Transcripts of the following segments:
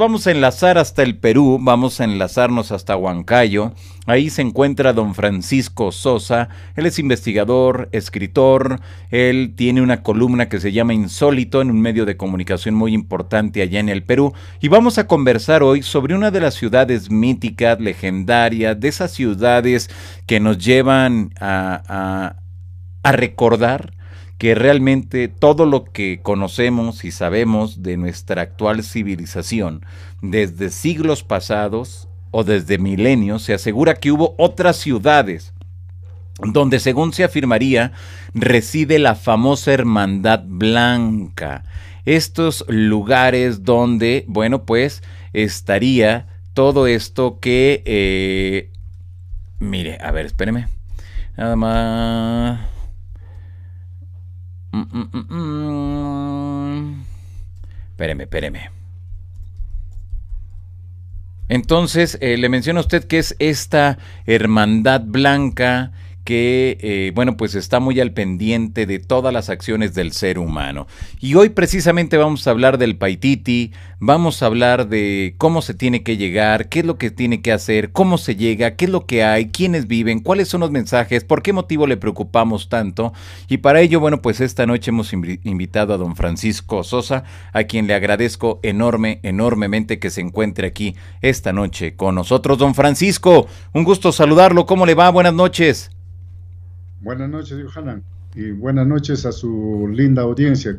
vamos a enlazar hasta el Perú, vamos a enlazarnos hasta Huancayo. Ahí se encuentra don Francisco Sosa. Él es investigador, escritor. Él tiene una columna que se llama Insólito en un medio de comunicación muy importante allá en el Perú. Y vamos a conversar hoy sobre una de las ciudades míticas, legendarias, de esas ciudades que nos llevan a, recordar que realmente todo lo que conocemos y sabemos de nuestra actual civilización desde siglos pasados o desde milenios se asegura que hubo otras ciudades donde según se afirmaría reside la famosa Hermandad Blanca. Estos lugares donde, bueno, pues estaría todo esto que... Eh, mire, a ver, espéreme. Nada más... Mm, mm, mm, espéreme, espéreme. Entonces, eh, le menciona a usted que es esta hermandad blanca que, eh, bueno, pues está muy al pendiente de todas las acciones del ser humano. Y hoy precisamente vamos a hablar del Paititi, vamos a hablar de cómo se tiene que llegar, qué es lo que tiene que hacer, cómo se llega, qué es lo que hay, quiénes viven, cuáles son los mensajes, por qué motivo le preocupamos tanto. Y para ello, bueno, pues esta noche hemos invitado a don Francisco Sosa, a quien le agradezco enorme, enormemente que se encuentre aquí esta noche con nosotros. Don Francisco, un gusto saludarlo, ¿cómo le va? Buenas noches. Buenas noches, Johanan. Y buenas noches a su linda audiencia.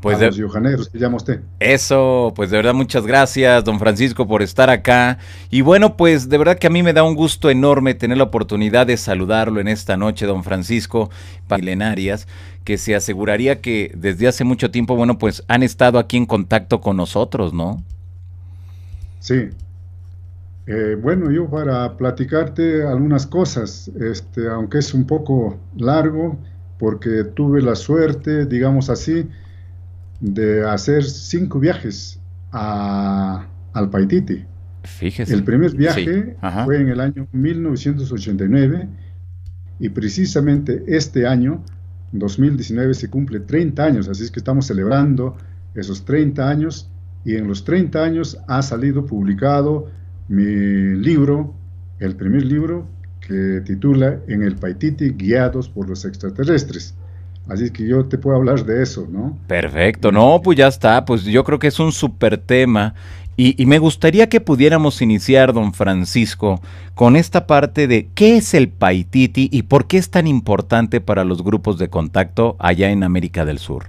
Pues a de... los que usted. Eso, pues de verdad muchas gracias, don Francisco, por estar acá. Y bueno, pues de verdad que a mí me da un gusto enorme tener la oportunidad de saludarlo en esta noche, don Francisco Milenarias, que se aseguraría que desde hace mucho tiempo, bueno, pues han estado aquí en contacto con nosotros, ¿no? Sí, eh, bueno, yo para platicarte algunas cosas, este, aunque es un poco largo, porque tuve la suerte, digamos así, de hacer cinco viajes a, al Paititi. Fíjese. El primer viaje fue en el año 1989 y precisamente este año, 2019, se cumple 30 años, así es que estamos celebrando esos 30 años y en los 30 años ha salido publicado mi libro, el primer libro que titula En el Paititi, guiados por los extraterrestres. Así que yo te puedo hablar de eso, ¿no? Perfecto, no, pues ya está, pues yo creo que es un súper tema y, y, me gustaría que pudiéramos iniciar, don Francisco, con esta parte de qué es el Paititi y por qué es tan importante para los grupos de contacto allá en América del Sur.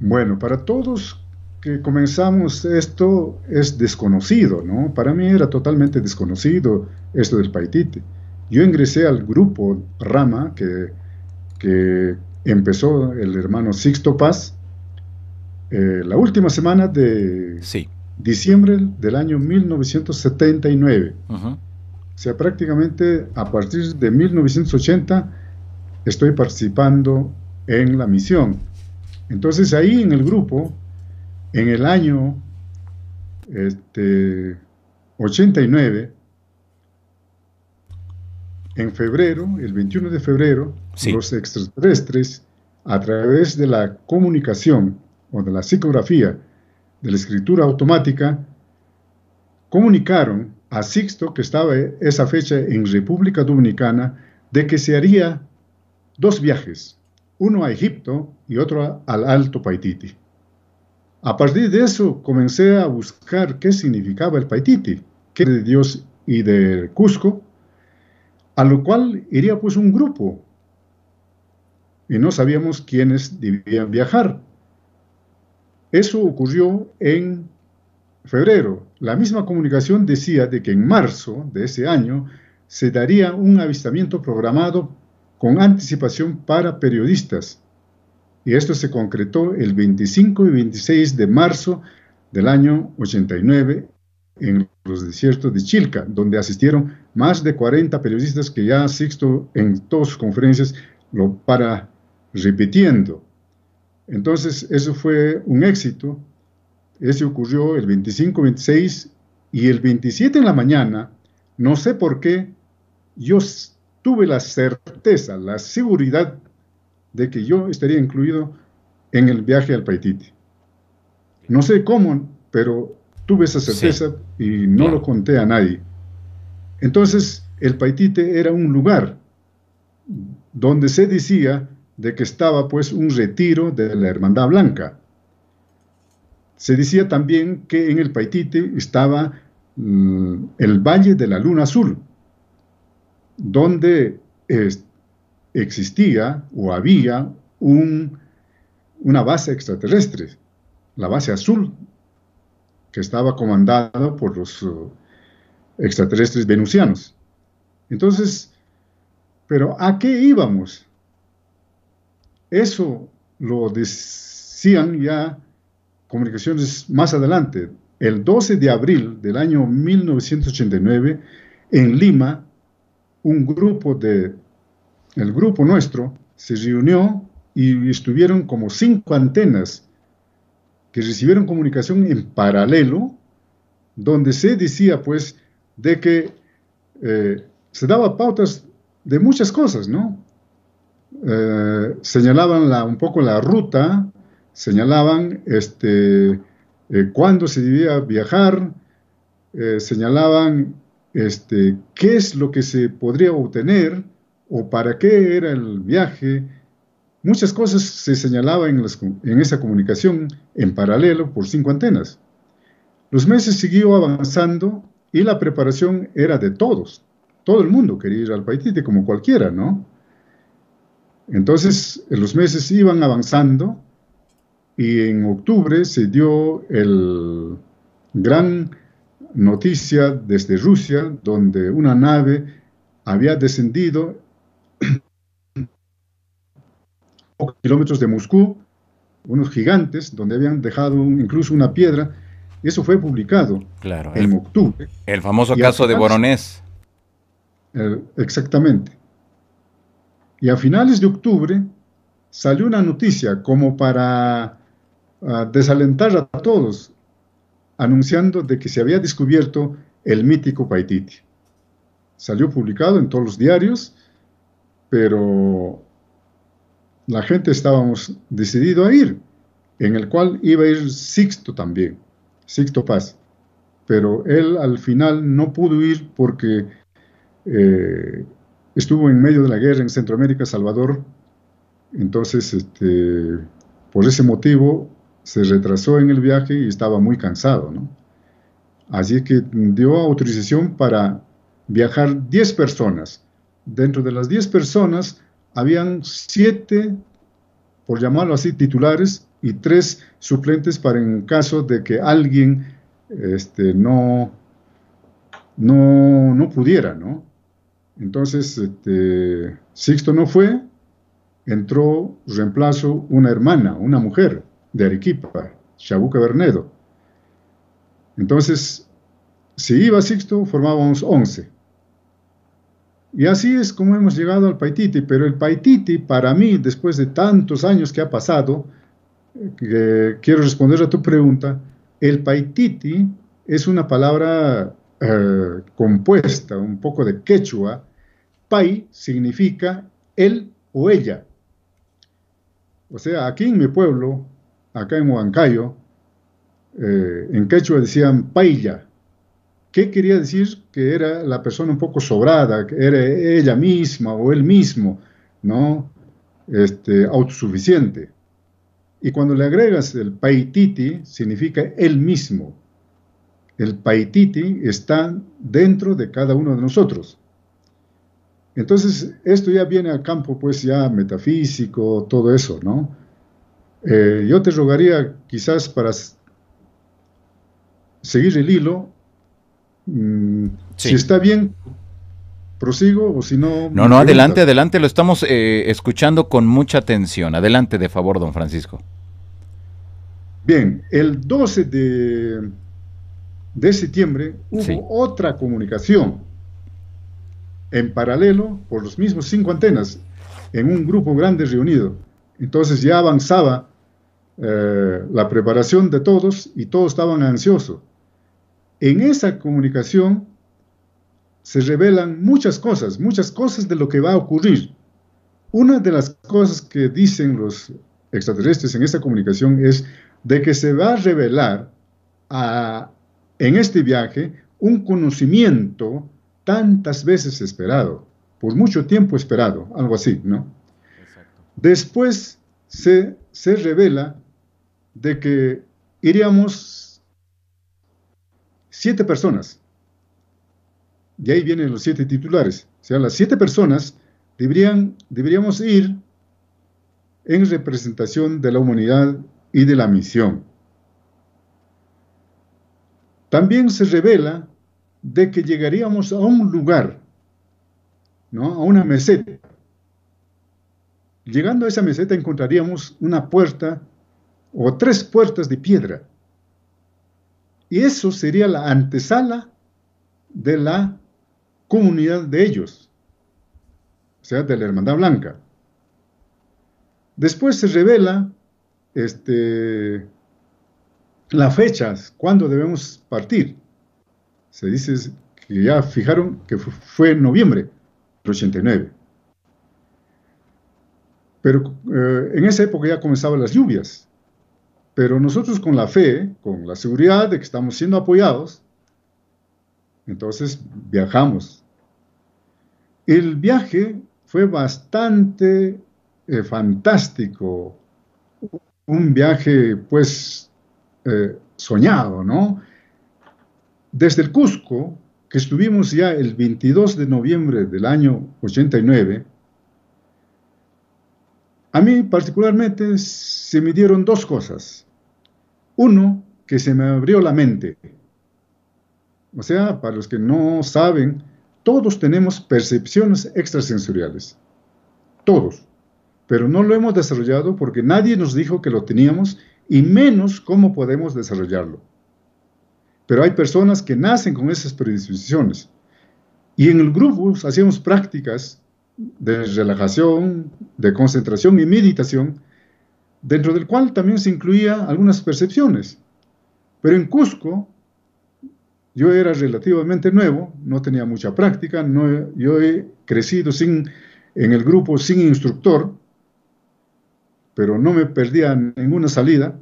Bueno, para todos que comenzamos esto es desconocido, ¿no? Para mí era totalmente desconocido esto del paitite. Yo ingresé al grupo Rama que, que empezó el hermano Sixto Paz eh, la última semana de sí. diciembre del año 1979. O sea, prácticamente a partir de 1980 estoy participando en la misión. Entonces ahí en el grupo en el año este, 89, en febrero, el 21 de febrero, los extraterrestres, a través de la comunicación o de la psicografía de la escritura automática, comunicaron a Sixto, que estaba esa fecha en República Dominicana, de que se haría dos viajes, uno a Egipto y otro al Alto Paititi. A partir de eso comencé a buscar qué significaba el Paititi, que de Dios y de Cusco, a lo cual iría pues un grupo. Y no sabíamos quiénes debían viajar. Eso ocurrió en febrero. La misma comunicación decía de que en marzo de ese año se daría un avistamiento programado con anticipación para periodistas y esto se concretó el 25 y 26 de marzo del año 89 en los desiertos de Chilca, donde asistieron más de 40 periodistas que ya Sixto en todas sus conferencias lo para repitiendo. Entonces, eso fue un éxito. Eso ocurrió el 25, 26 y el 27 en la mañana, no sé por qué, yo tuve la certeza, la seguridad de que yo estaría incluido en el viaje al Paititi. No sé cómo, pero tuve esa certeza y no lo conté a nadie. Entonces, el Paitite era un lugar donde se decía de que estaba pues un retiro de la Hermandad Blanca. Se decía también que en el Paitite estaba mm, el Valle de la Luna Azul, donde este, existía o había una base extraterrestre, la base azul, que estaba comandada por los uh, extraterrestres venusianos. Entonces, ¿pero a qué íbamos? Eso lo decían ya comunicaciones más adelante. El 12 de abril del año 1989, en Lima, un grupo de el grupo nuestro se reunió y estuvieron como cinco antenas que recibieron comunicación en paralelo, donde se decía pues de que eh, se daba pautas de muchas cosas, ¿no? Eh, señalaban la, un poco la ruta, señalaban este, eh, cuándo se debía viajar, señalaban este, qué es lo que se podría obtener, o para qué era el viaje. Muchas cosas se señalaban en, esa comunicación en paralelo por cinco antenas. Los meses siguió avanzando y la preparación era de todos. Todo el mundo quería ir al Paitite como cualquiera, ¿no? Entonces, los meses iban avanzando y en octubre se dio el gran noticia desde Rusia, donde una nave había descendido kilómetros de Moscú, unos gigantes, donde habían dejado incluso una piedra. y Eso fue publicado en el, octubre. El famoso caso de Boronés. exactamente. Y a finales de octubre salió una noticia como para ah, desalentar a todos, anunciando de que se había descubierto el mítico Paititi. Salió publicado en todos los diarios, pero la gente estábamos decidido a ir, en el cual iba a ir Sixto también, Sixto Paz. Pero él al final no pudo ir porque eh, estuvo en medio de la guerra en Centroamérica, Salvador. Entonces, este, por ese motivo, se retrasó en el viaje y estaba muy cansado. Así que dio autorización para viajar 10 personas. Dentro de las 10 personas, habían siete, por llamarlo así, titulares y tres suplentes para en caso de que alguien este, no, no, pudiera, ¿no? Entonces, este, Sixto no fue, entró reemplazo una hermana, una mujer de Arequipa, Chabuca Bernedo. Entonces, si iba Sixto, formábamos once. Y así es como hemos llegado al Paititi, pero el Paititi para mí, después de tantos años que ha pasado, eh, quiero responder a tu pregunta, el Paititi es una palabra eh, compuesta, un poco de quechua. Pai significa él o ella. O sea, aquí en mi pueblo, acá en Huancayo, eh, en quechua decían pailla, ¿Qué quería decir? Que era la persona un poco sobrada, que era ella misma o él mismo, ¿no? Este, autosuficiente. Y cuando le agregas el paititi, significa él mismo. El paititi está dentro de cada uno de nosotros. Entonces, esto ya viene al campo, pues ya metafísico, todo eso, ¿no? Eh, yo te rogaría, quizás para seguir el hilo, Mm, si está bien, prosigo o si no... No, no, adelante, adelante, lo estamos eh, escuchando con mucha atención. Adelante, de favor, don Francisco. Bien, el 12 de, de septiembre hubo otra comunicación en paralelo por los mismos cinco antenas, en un grupo grande reunido. Entonces ya avanzaba eh, la preparación de todos y todos estaban ansiosos en esa comunicación se revelan muchas cosas, muchas cosas de lo que va a ocurrir. Una de las cosas que dicen los extraterrestres en esa comunicación es de que se va a revelar en este viaje un conocimiento tantas veces esperado, por mucho tiempo esperado, algo así, ¿no? Después se, se revela de que iríamos siete personas. y ahí vienen los siete titulares. O sea, las siete personas deberíamos ir en representación de la humanidad y de la misión. También se revela de que llegaríamos a un lugar, ¿no? a una meseta. Llegando a esa meseta encontraríamos una puerta o tres puertas de piedra y eso sería la antesala de la comunidad de ellos, o sea, de la Hermandad Blanca. Después se revela este, las fechas, cuándo debemos partir. Se dice que ya fijaron que fue en noviembre del 89. Pero eh, en esa época ya comenzaban las lluvias. Pero nosotros con la fe, con la seguridad de que estamos siendo apoyados, entonces viajamos. El viaje fue bastante eh, fantástico, un viaje pues eh, soñado, ¿no? Desde el Cusco, que estuvimos ya el 22 de noviembre del año 89, a mí particularmente se me dieron dos cosas. Uno, que se me abrió la mente. O sea, para los que no saben, todos tenemos percepciones extrasensoriales. Todos. Pero no lo hemos desarrollado porque nadie nos dijo que lo teníamos y menos cómo podemos desarrollarlo. Pero hay personas que nacen con esas predisposiciones. Y en el grupo hacíamos prácticas de relajación, de concentración y meditación, dentro del cual también se incluían algunas percepciones. Pero en Cusco yo era relativamente nuevo, no tenía mucha práctica, yo he crecido sin, en el grupo sin instructor, pero no me perdía ninguna salida.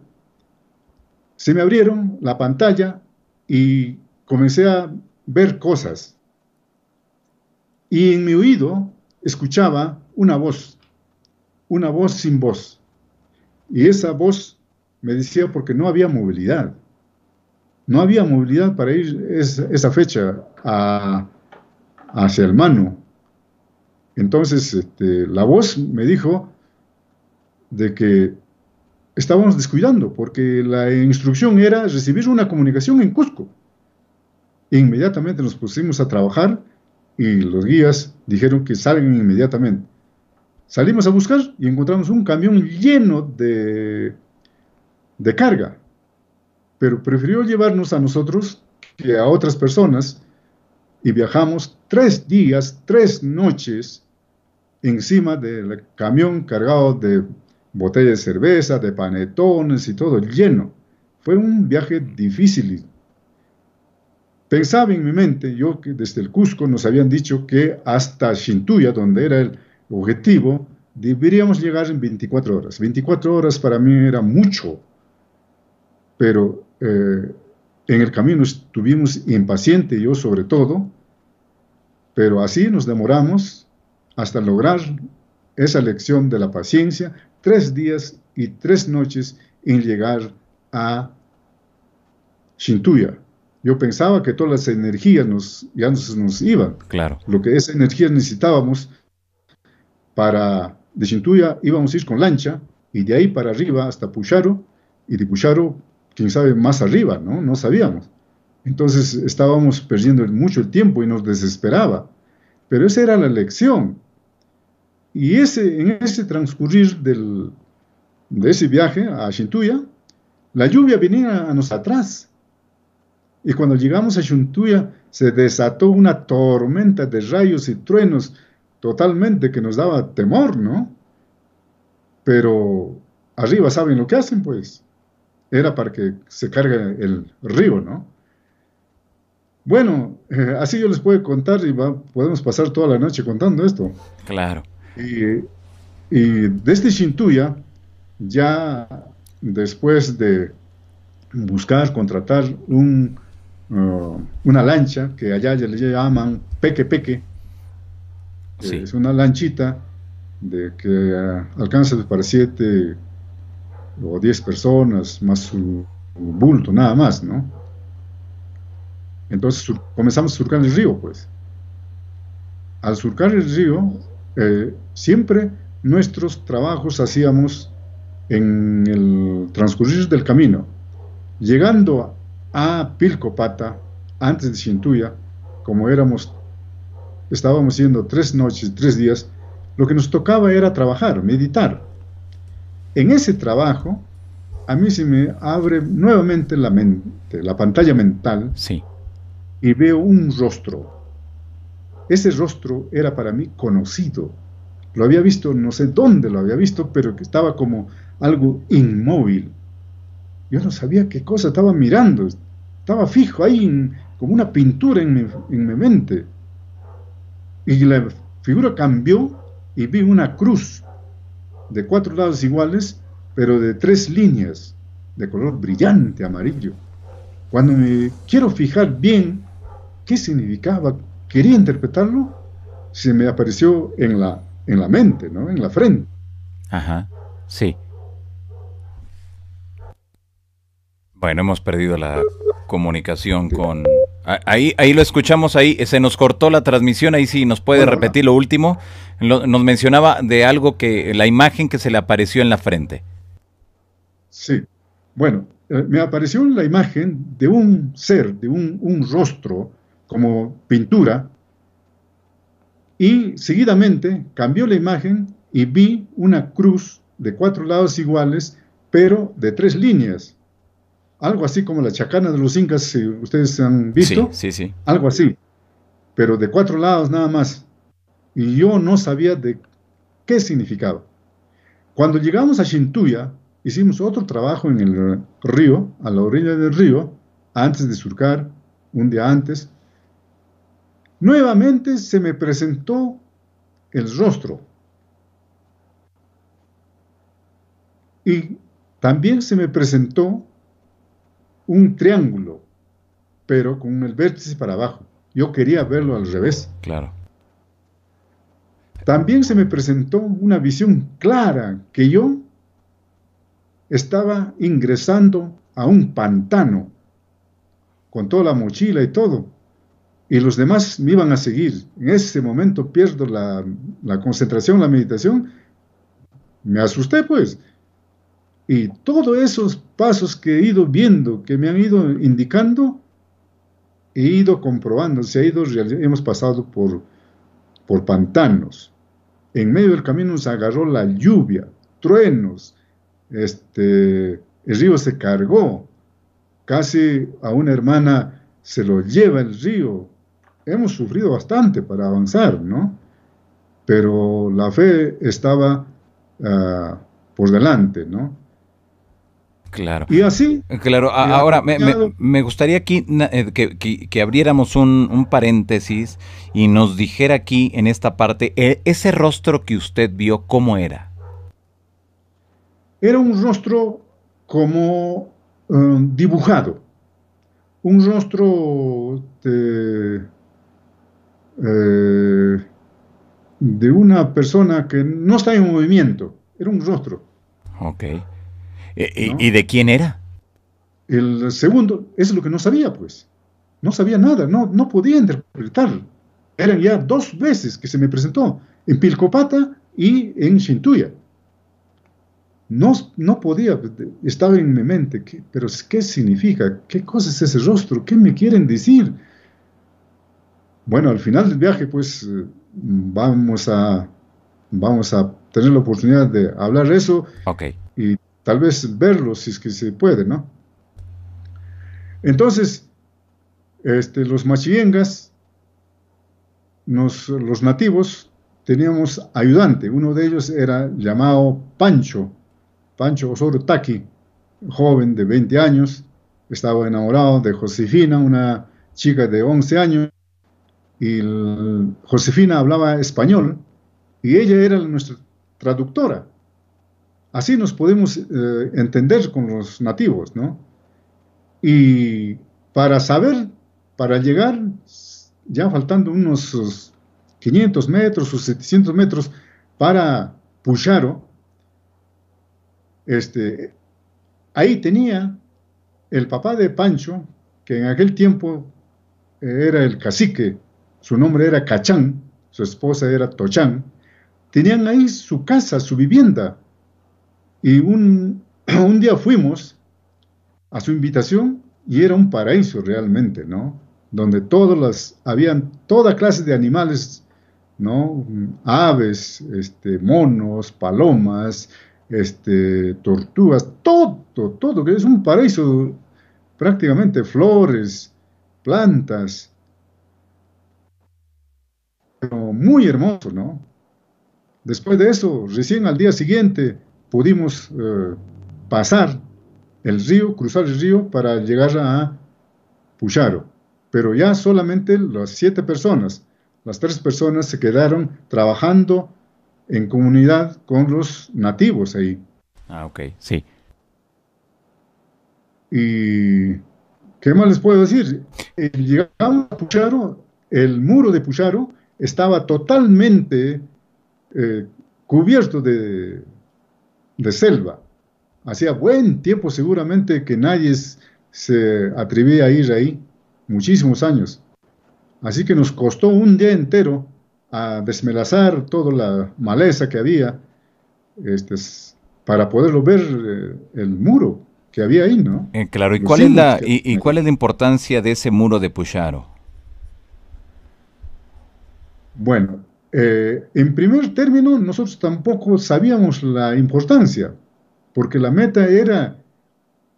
Se me abrieron la pantalla y comencé a ver cosas. Y en mi oído escuchaba una voz, una voz sin voz. Y esa voz me decía porque no había movilidad. No había movilidad para ir esa fecha a, hacia el mano. Entonces este, la voz me dijo de que estábamos descuidando porque la instrucción era recibir una comunicación en Cusco. Inmediatamente nos pusimos a trabajar y los guías dijeron que salgan inmediatamente. Salimos a buscar y encontramos un camión lleno de, de carga, pero prefirió llevarnos a nosotros que a otras personas y viajamos tres días, tres noches encima del camión cargado de botellas de cerveza, de panetones y todo lleno. Fue un viaje difícil, Pensaba en mi mente, yo que desde el Cusco nos habían dicho que hasta Shintuya, donde era el objetivo, deberíamos llegar en 24 horas. 24 horas para mí era mucho, pero eh, en el camino estuvimos impaciente, yo sobre todo, pero así nos demoramos hasta lograr esa lección de la paciencia, tres días y tres noches en llegar a Shintuya. Yo pensaba que todas las energías nos, ya nos, nos iban. Claro. Lo que esa energía necesitábamos para de Chintuya íbamos a ir con lancha y de ahí para arriba hasta Pucharo y de Pucharo, quién sabe, más arriba, ¿no? No sabíamos. Entonces estábamos perdiendo mucho el tiempo y nos desesperaba. Pero esa era la lección. Y ese, en ese transcurrir de ese viaje a Shintuya, la lluvia venía a nos atrás. Y cuando llegamos a Shuntuya, se desató una tormenta de rayos y truenos totalmente que nos daba temor, ¿no? Pero arriba saben lo que hacen, pues. Era para que se cargue el río, ¿no? Bueno, eh, así yo les puedo contar y podemos pasar toda la noche contando esto. Claro. Y, y desde Shintuya, ya después de buscar, contratar un Mm, una lancha, que allá le llaman peque peque, es una lanchita de que ah, alcanza para siete o diez personas, más su, bulto, nada más, ¿no? Entonces comenzamos a surcar el río, pues. Al surcar el río, eh, siempre nuestros trabajos hacíamos en el transcurrir del camino. Llegando a Pilcopata, antes de cintuya como éramos, estábamos yendo tres noches tres días, lo que nos tocaba era trabajar, meditar. En ese trabajo, a mí se me abre nuevamente la mente, la pantalla mental, sí. y veo un rostro. Ese rostro era para mí conocido. Lo había visto, no sé dónde lo había visto, pero que estaba como algo inmóvil. Yo no sabía qué cosa estaba mirando, estaba fijo ahí como una pintura en mi, mente. Y la figura cambió y vi una cruz de cuatro lados iguales, pero de tres líneas, de color brillante amarillo. Cuando me quiero fijar bien qué significaba, quería interpretarlo, se me apareció en la, en la mente, ¿no? en la frente. Ajá, sí. Bueno, hemos perdido la comunicación con... Ahí, ahí lo escuchamos, ahí se nos cortó la transmisión, ahí sí, nos puede repetir lo último. nos mencionaba de algo que, la imagen que se le apareció en la frente. Sí, bueno, eh, me apareció la imagen de un ser, de un, un rostro como pintura, y seguidamente cambió la imagen y vi una cruz de cuatro lados iguales, pero de tres líneas algo así como la chacana de los incas, si ustedes han visto. sí, Algo así, pero de cuatro lados nada más. Y yo no sabía de qué significaba. Cuando llegamos a Shintuya, hicimos otro trabajo en el río, a la orilla del río, antes de surcar, un día antes. Nuevamente se me presentó el rostro. Y también se me presentó un triángulo, pero con el vértice para abajo. Yo quería verlo al revés. Claro. También se me presentó una visión clara que yo estaba ingresando a un pantano con toda la mochila y todo. Y los demás me iban a seguir. En ese momento pierdo la, la concentración, la meditación. Me asusté pues y todos esos pasos que he ido viendo, que me han ido indicando, he ido comprobando, se ha ido, hemos pasado por, por pantanos. En medio del camino se agarró la lluvia, truenos, este, el río se cargó, casi a una hermana se lo lleva el río. Hemos sufrido bastante para avanzar, ¿no? Pero la fe estaba ah, por delante, ¿no? Claro. Y así. Claro, ahora me, gustaría aquí eh, que, abriéramos un, paréntesis y nos dijera aquí en esta parte, eh, ese rostro que usted vio, ¿cómo era? Era un rostro como um, dibujado, un rostro de, eh, de una persona que no está en movimiento, era un rostro. Ok. Eh, eh, ¿Y, de quién era? El segundo, es lo que no sabía, pues. No sabía nada, no, no podía interpretar. Eran ya dos veces que se me presentó, en Pilcopata y en Shintuya. No, no podía, estaba en mi mente, pero ¿qué significa? ¿Qué cosa es ese rostro? ¿Qué me quieren decir? Bueno, al final del viaje, pues eh, vamos a, vamos a tener la oportunidad de hablar de eso. Ok. Y tal vez verlos si es que se puede, ¿no? Entonces, este, los machiengas, los nativos, teníamos ayudante. Uno de ellos era llamado Pancho, Pancho Osorio Taki, joven de 20 años, estaba enamorado de Josefina, una chica de 11 años, y Josefina hablaba español, y ella era nuestra traductora. Así nos podemos eh, entender con los nativos, ¿no? Y para saber, para llegar, ya faltando unos 500 metros o 700 metros para Pucharo, este, ahí tenía el papá de Pancho, que en aquel tiempo eh, era el cacique, su nombre era Cachán, su esposa era Tochán, tenían ahí su casa, su vivienda, y un, día fuimos a su invitación y era un paraíso realmente, ¿no? Donde todas las, habían toda clase de animales, ¿no? Aves, este, monos, palomas, este, tortugas, todo, todo, que es un paraíso prácticamente, flores, plantas. Pero muy hermoso, ¿no? Después de eso, recién al día siguiente, pudimos eh, pasar el río, cruzar el río para llegar a Pucharo, pero ya solamente las siete personas, las tres personas se quedaron trabajando en comunidad con los nativos ahí. Ah, ok, sí. Y qué más les puedo decir, eh, llegamos a Pucharo, el muro de Pucharo estaba totalmente eh, cubierto de de selva. Hacía buen tiempo seguramente que nadie se atrevía a ir ahí, muchísimos años. Así que nos costó un día entero a desmelazar toda la maleza que había este, para poderlo ver eh, el muro que había ahí, ¿no? Eh, claro, ¿y cuál, es la, y, cuál es la importancia de ese muro de Pucharo? Bueno, eh, en primer término, nosotros tampoco sabíamos la importancia, porque la meta era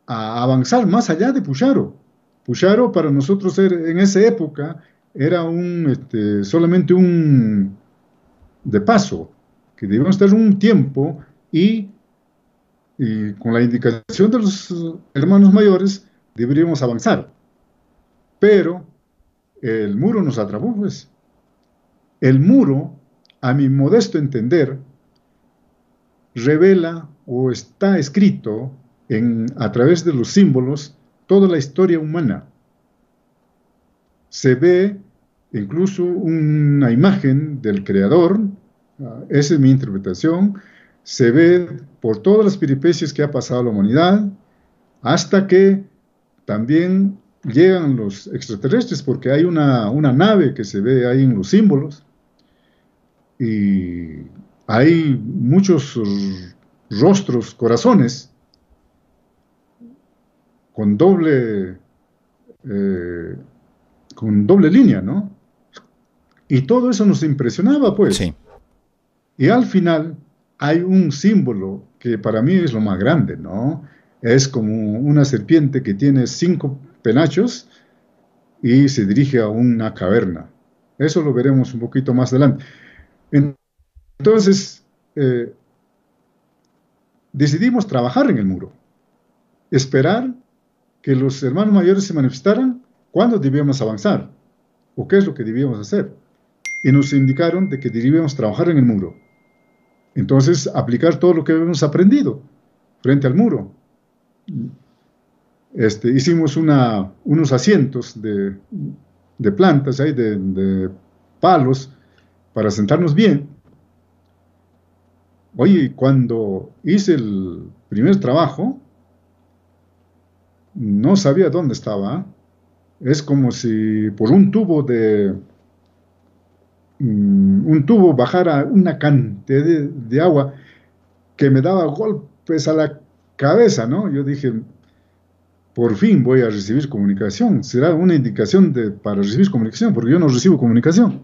avanzar más allá de Puyaro. Pucharo, para nosotros er, en esa época era un, este, solamente un de paso, que debíamos estar un tiempo y, con la indicación de los hermanos mayores deberíamos avanzar. Pero el muro nos atrapó, pues. El muro, a mi modesto entender, revela o está escrito en, a través de los símbolos toda la historia humana. Se ve incluso una imagen del creador, ah, esa es mi interpretación, se ve por todas las peripecias que ha pasado la humanidad, hasta que también llegan los extraterrestres, porque hay una nave que se ve ahí en los símbolos, y hay muchos eh, rostros, corazones, con doble, eh, con doble línea, ¿no? Y todo eso nos impresionaba, pues. Sí. Y al final hay un símbolo que para mí es lo más grande, ¿no? Es como una serpiente que tiene cinco penachos y se dirige a una caverna. Eso lo veremos un poquito más adelante. Entonces, eh, decidimos trabajar en el muro, esperar que los hermanos mayores se manifestaran cuándo debíamos avanzar o qué es lo que debíamos hacer. Y nos indicaron de que debíamos trabajar en el muro. Entonces, aplicar todo lo que habíamos aprendido frente al muro. Este, hicimos unos asientos de, plantas, de, palos, para sentarnos bien. Oye, cuando hice el primer trabajo, no sabía dónde estaba. Es como si por un tubo de... Mm, un tubo bajara una cantidad de, agua que me daba golpes a la cabeza, ¿no? Yo dije, por fin voy a recibir comunicación. Será una indicación de, para recibir comunicación, porque yo no recibo comunicación.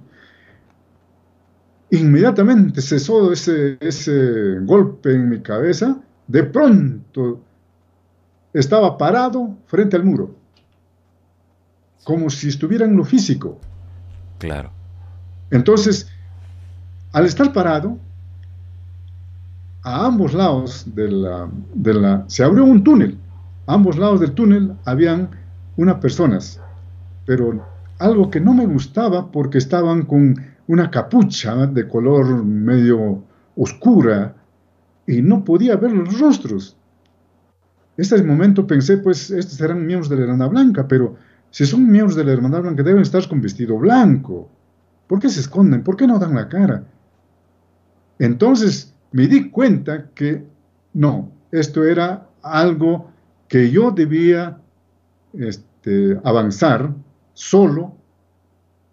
Inmediatamente cesó ese, ese golpe en mi cabeza. De pronto estaba parado frente al muro, como si estuviera en lo físico. Claro. Entonces, al estar parado, a ambos lados de la, de la, se abrió un túnel. A ambos lados del túnel habían unas personas, pero algo que no me gustaba porque estaban con una capucha de color medio oscura y no podía ver los rostros. Este momento pensé, pues, estos eran miembros de la hermana Blanca, pero si son miembros de la hermana Blanca deben estar con vestido blanco. ¿Por qué se esconden? ¿Por qué no dan la cara? Entonces me di cuenta que no, esto era algo que yo debía este, avanzar solo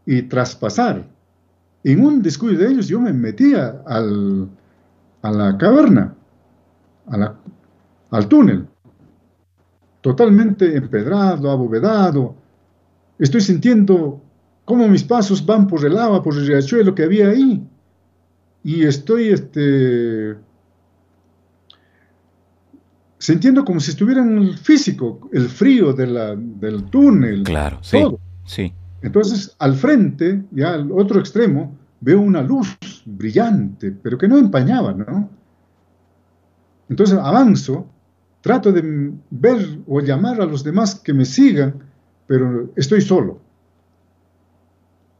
y traspasar en un descuido de ellos yo me metía al, a la caverna, al túnel, totalmente empedrado, abovedado. Estoy sintiendo cómo mis pasos van por el agua, por el riachuelo que había ahí. Y estoy este, sintiendo como si estuviera en el físico, el frío del túnel. Claro, sí. sí. Entonces, al frente, ya al otro extremo, veo una luz brillante, pero que no empañaba, ¿no? Entonces avanzo, trato de ver o llamar a los demás que me sigan, pero estoy solo.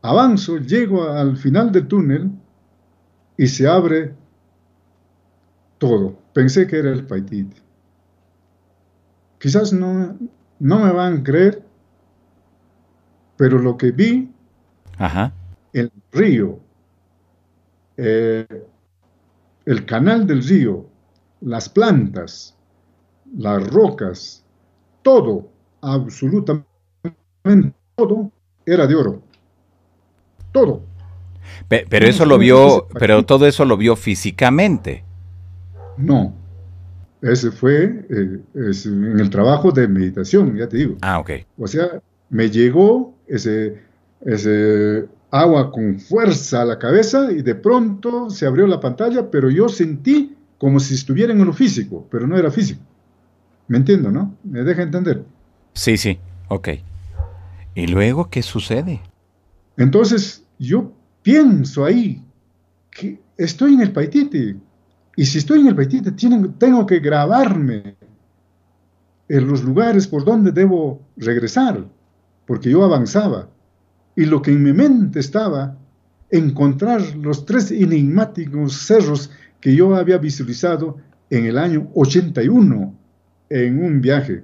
Avanzo, llego al final del túnel y se abre todo. Pensé que era el Paitit. Quizás no, no me van a creer, pero lo que vi el río, eh, el canal del río, las plantas, las rocas, todo, absolutamente todo, era de oro. Todo. pero eso lo vio, pero todo eso lo vio físicamente. No. Ese fue eh, en el trabajo de meditación, ya te digo. Ah, ok. O sea, me llegó ese, ese agua con fuerza a la cabeza y de pronto se abrió la pantalla, pero yo sentí como si estuviera en lo físico, pero no era físico. ¿Me entiendo, no? ¿Me deja entender? Sí, sí, ok. ¿Y luego qué sucede? Entonces yo pienso ahí que estoy en el Paititi y si estoy en el Paititi tengo que grabarme en los lugares por donde debo regresar porque yo avanzaba, y lo que en mi mente estaba, encontrar los tres enigmáticos cerros que yo había visualizado en el año 81 en un viaje.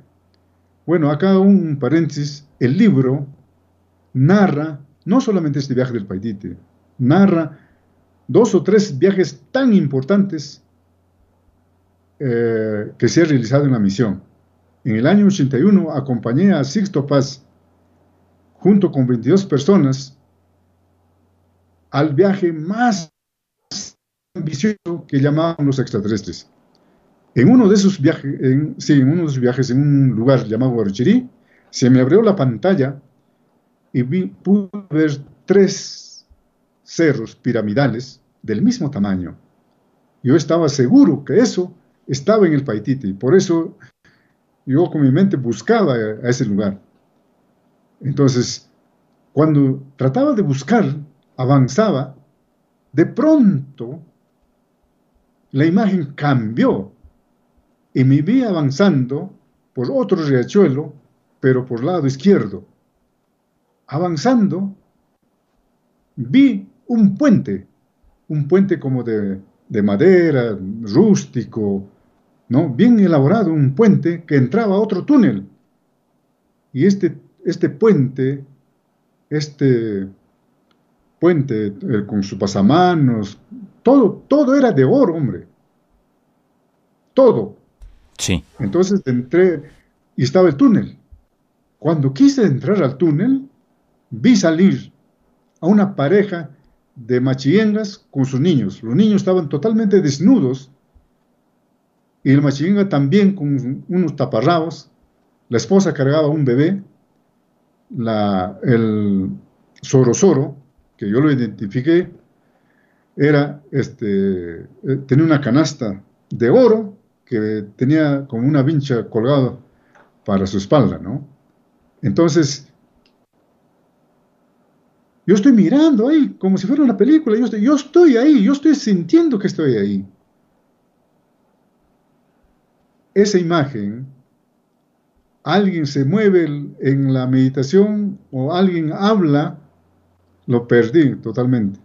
Bueno, acá un paréntesis, el libro narra no solamente este viaje del Paitite, narra dos o tres viajes tan importantes eh, que se ha realizado en la misión. En el año 81 acompañé a Sixto Paz junto con 22 personas, al viaje más ambicioso que llamaban los extraterrestres. En uno de esos viajes, en, sí, uno de viajes en un lugar llamado Archerí, se me abrió la pantalla y vi, pude ver tres cerros piramidales del mismo tamaño. Yo estaba seguro que eso estaba en el y por eso yo con mi mente buscaba a ese lugar. Entonces, cuando trataba de buscar, avanzaba, de pronto la imagen cambió y me vi avanzando por otro riachuelo, pero por lado izquierdo. Avanzando, vi un puente, un puente como de, madera, rústico, ¿no? bien elaborado, un puente que entraba a otro túnel. Y este este puente, este puente eh, con su pasamanos, todo, todo era de oro, hombre. Todo. Sí. Entonces entré y estaba el túnel. Cuando quise entrar al túnel, vi salir a una pareja de machiengas con sus niños. Los niños estaban totalmente desnudos y el machinga también con unos taparrabos. La esposa cargaba un bebé la, el Sorosoro, que yo lo identifiqué, era, este, eh, tenía una canasta de oro que tenía como una vincha colgada para su espalda, ¿no? Entonces, yo estoy mirando ahí, como si fuera una película, yo yo estoy ahí, yo estoy sintiendo que estoy ahí. Esa imagen alguien se mueve en la meditación o alguien habla, lo perdí totalmente.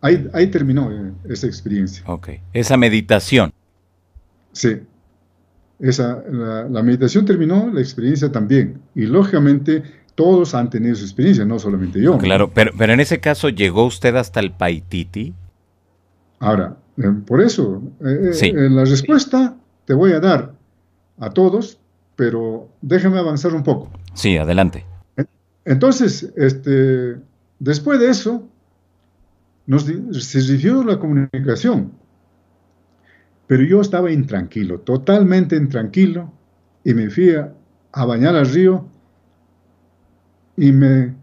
Ahí, terminó eh, esa experiencia. Ok, esa meditación. Sí, esa, la, meditación terminó, la experiencia también. Y lógicamente todos han tenido su experiencia, no solamente yo. Claro, pero, en ese caso, ¿llegó usted hasta el Paititi? Ahora, eh, por eso, eh, la respuesta te voy a dar a todos pero déjeme avanzar un poco. Sí, adelante. Entonces, este, después de eso, nos, se la comunicación, pero yo estaba intranquilo, totalmente intranquilo, y me fui a, a bañar al río y me,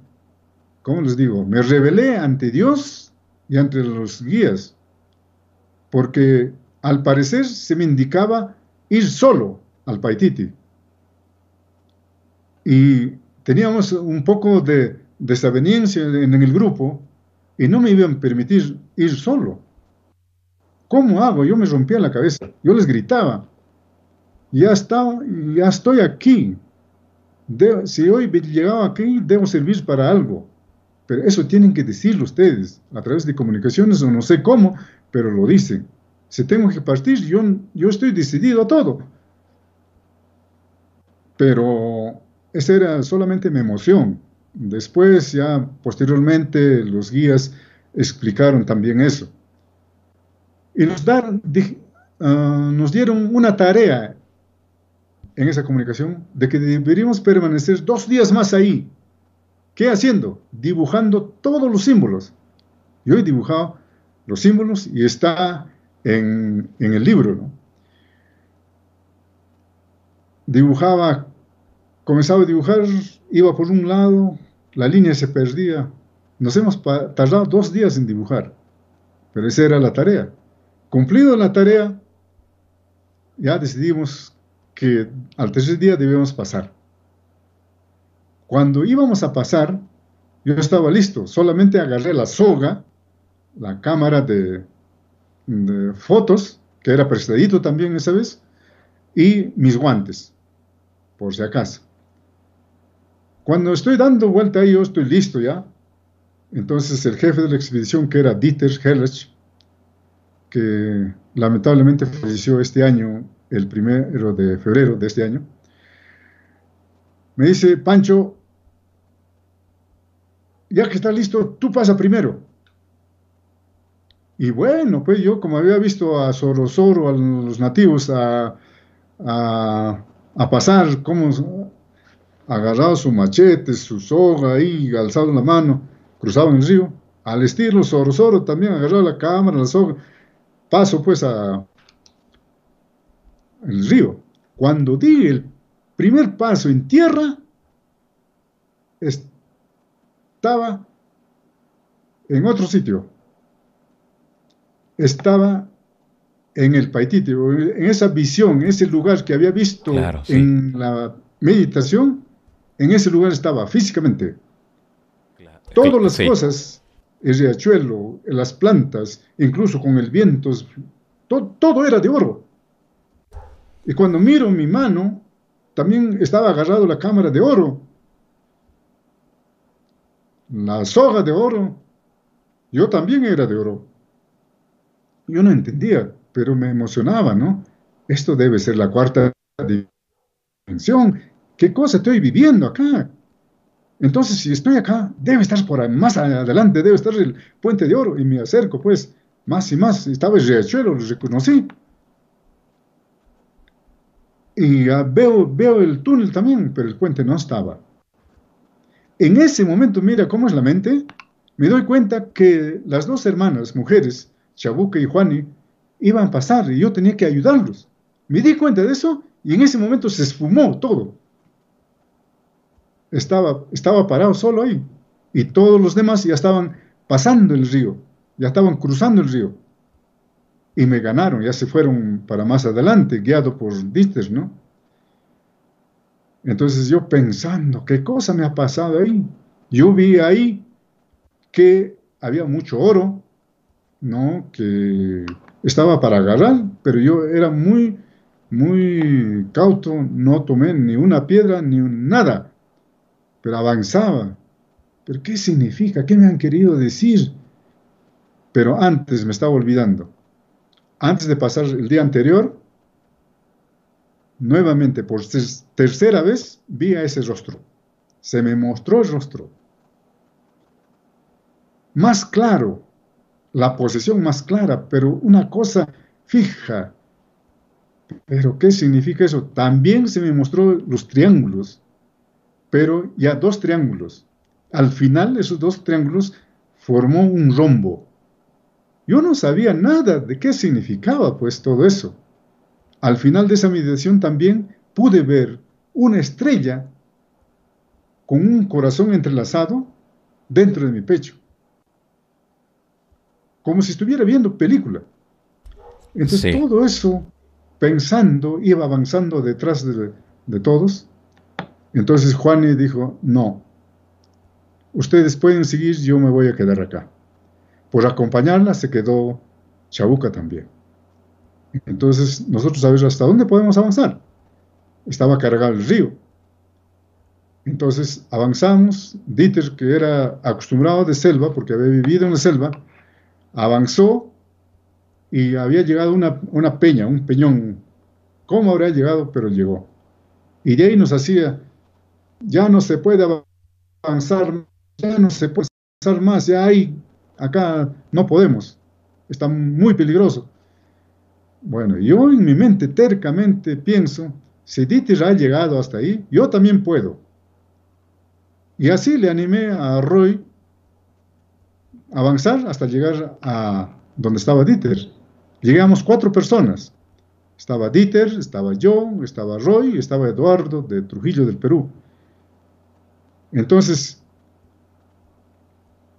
¿cómo les digo? Me rebelé ante Dios y ante los guías, porque al parecer se me indicaba ir solo al Paititi y teníamos un poco de desaveniencia en el grupo y no me iban a permitir ir solo. ¿Cómo hago? Yo me rompía la cabeza, yo les gritaba, ya, ya estoy aquí, si hoy llegaba aquí, debo servir para algo. Pero eso tienen que decirlo ustedes, a través de comunicaciones o no sé cómo, pero lo dicen. Si tengo que partir, yo, yo estoy decidido a todo. Pero esa era solamente mi emoción. Después, ya posteriormente, los guías explicaron también eso. Y ah, nos, dieron una tarea en esa comunicación de que deberíamos permanecer dos días más ahí. ¿Qué haciendo? Dibujando todos los símbolos. Yo he dibujado los símbolos y está en, el libro. Dibujaba comenzaba a dibujar, iba por un lado, la línea se perdía. Nos hemos tardado dos días en dibujar, pero esa era la tarea. Cumplido la tarea, ya decidimos que al tercer día debíamos pasar. Cuando íbamos a pasar, yo estaba listo, solamente agarré la soga, la cámara de, de fotos, que era prestadito también esa vez, y mis guantes, por si acaso. Cuando estoy dando vuelta ahí, yo estoy listo ya. Entonces el jefe de la expedición, que era Dieter Hellerich, que lamentablemente falleció este año, el primero de febrero de este año, me dice, Pancho, ya que estás listo, tú pasa primero. Y bueno, pues yo como había visto a Sorosoro, a los nativos, a, pasar, cómo agarrado su machete, su soga ahí, alzaron la mano, cruzaban el río, al estilo sorosoro también agarró la cámara, la soga, paso pues a el río. Cuando di el primer paso en tierra, estaba en otro sitio. Estaba en el Paititi, en esa visión, en ese lugar que había visto en la meditación, en ese lugar estaba físicamente. Todas las cosas, el riachuelo, las plantas, incluso con el viento, todo era de oro. Y cuando miro mi mano, también estaba agarrado la cámara de oro, la soga de oro. Yo también era de oro. Yo no entendía, pero me emocionaba, ¿no? Esto debe ser la cuarta dimensión ¿Qué cosa estoy viviendo acá? Entonces, si estoy acá, debe estar por más adelante, debe estar el puente de oro. Y me acerco, pues, más y más. Estaba el Riachuelo, lo reconocí. Y ah, veo, veo el túnel también, pero el puente no estaba. En ese momento, mira cómo es la mente. Me doy cuenta que las dos hermanas, mujeres, Chabuca y Juani, iban a pasar y yo tenía que ayudarlos. Me di cuenta de eso y en ese momento se esfumó todo estaba, estaba parado solo ahí y todos los demás ya estaban pasando el río, ya estaban cruzando el río. Y me ganaron, ya se fueron para más adelante, guiado por Dieter, ¿no? Entonces yo pensando, ¿qué cosa me ha pasado ahí? Yo vi ahí que había mucho oro, ¿no? Que estaba para agarrar, pero yo era muy, muy cauto, no tomé ni una piedra, ni nada pero avanzaba. ¿Pero qué significa? ¿Qué me han querido decir? Pero antes me estaba olvidando. Antes de pasar el día anterior, nuevamente, por tercera vez, vi a ese rostro. Se me mostró el rostro. Más claro, la posesión más clara, pero una cosa fija. ¿Pero qué significa eso? También se me mostró los triángulos pero ya dos triángulos. Al final esos dos triángulos formó un rombo. Yo no sabía nada de qué significaba pues todo eso. Al final de esa meditación también pude ver una estrella con un corazón entrelazado dentro de mi pecho. Como si estuviera viendo película. Entonces todo eso, pensando, iba avanzando detrás de todos entonces Juan dijo, no, ustedes pueden seguir, yo me voy a quedar acá. Por acompañarla se quedó Chabuca también. Entonces nosotros sabemos hasta dónde podemos avanzar. Estaba cargado el río. Entonces avanzamos, Dieter, que era acostumbrado de selva, porque había vivido en la selva, avanzó y había llegado una, una peña, un peñón. ¿Cómo habría llegado? Pero llegó. Y de ahí nos hacía ya no se puede avanzar, ya no se puede avanzar más, ya hay, acá no podemos, está muy peligroso. Bueno, yo en mi mente tercamente pienso, si Dieter ha llegado hasta ahí, yo también puedo. Y así le animé a Roy a avanzar hasta llegar a donde estaba Dieter. Llegamos cuatro personas. Estaba Dieter, estaba yo, estaba Roy, estaba Eduardo de Trujillo del Perú. Entonces,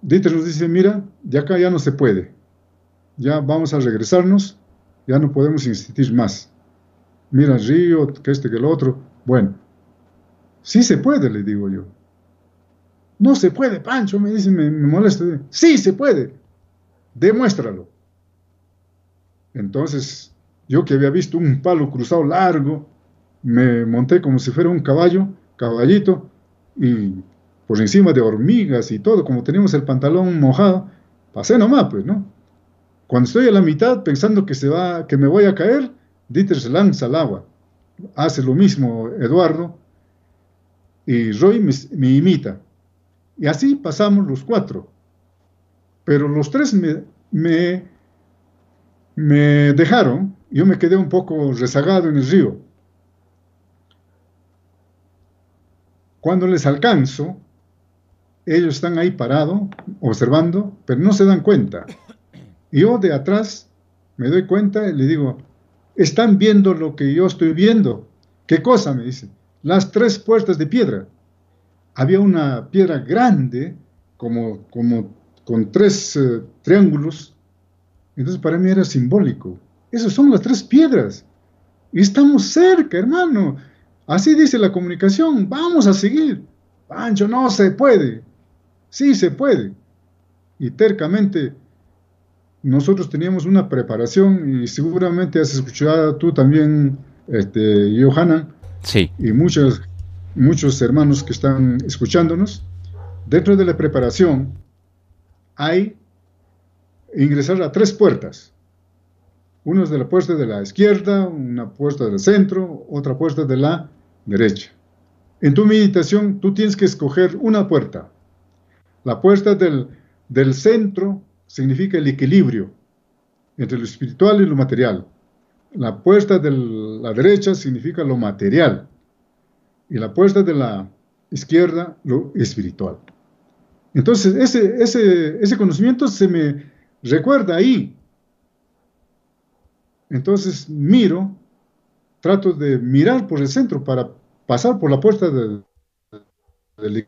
Dieter nos dice, mira, de acá ya no se puede, ya vamos a regresarnos, ya no podemos insistir más. Mira el río, que este, que el otro. Bueno, sí se puede, le digo yo. No se puede, Pancho, me dice, me, me molesta. Sí se puede, demuéstralo. Entonces, yo que había visto un palo cruzado largo, me monté como si fuera un caballo, caballito, y por encima de hormigas y todo, como tenemos el pantalón mojado, pasé nomás, pues, ¿no? Cuando estoy a la mitad pensando que, se va, que me voy a caer, Dieter se lanza al agua. Hace lo mismo Eduardo y Roy me, imita. Y así pasamos los cuatro. Pero los tres me, me dejaron, yo me quedé un poco rezagado en el río Cuando les alcanzo, ellos están ahí parados, observando, pero no se dan cuenta. yo de atrás me doy cuenta y le digo, están viendo lo que yo estoy viendo. ¿Qué cosa? me dice. Las tres puertas de piedra. Había una piedra grande, como, como con tres eh, triángulos. Entonces para mí era simbólico. Esas son las tres piedras. Y estamos cerca, hermano. Así dice la comunicación, vamos a seguir. Pancho, no se puede. Sí se puede. Y tercamente, nosotros teníamos una preparación y seguramente has escuchado tú también, este, Johanna, sí. y muchos, muchos hermanos que están escuchándonos. Dentro de la preparación hay ingresar a tres puertas. Una es de la puerta de la izquierda, una puerta del centro, otra puerta de la derecha. En tu meditación tú tienes que escoger una puerta. La puerta del, del centro significa el equilibrio entre lo espiritual y lo material. La puerta de la derecha significa lo material y la puerta de la izquierda lo espiritual. Entonces, ese, ese, ese conocimiento se me recuerda ahí. Entonces, miro trato de mirar por el centro para pasar por la puerta del de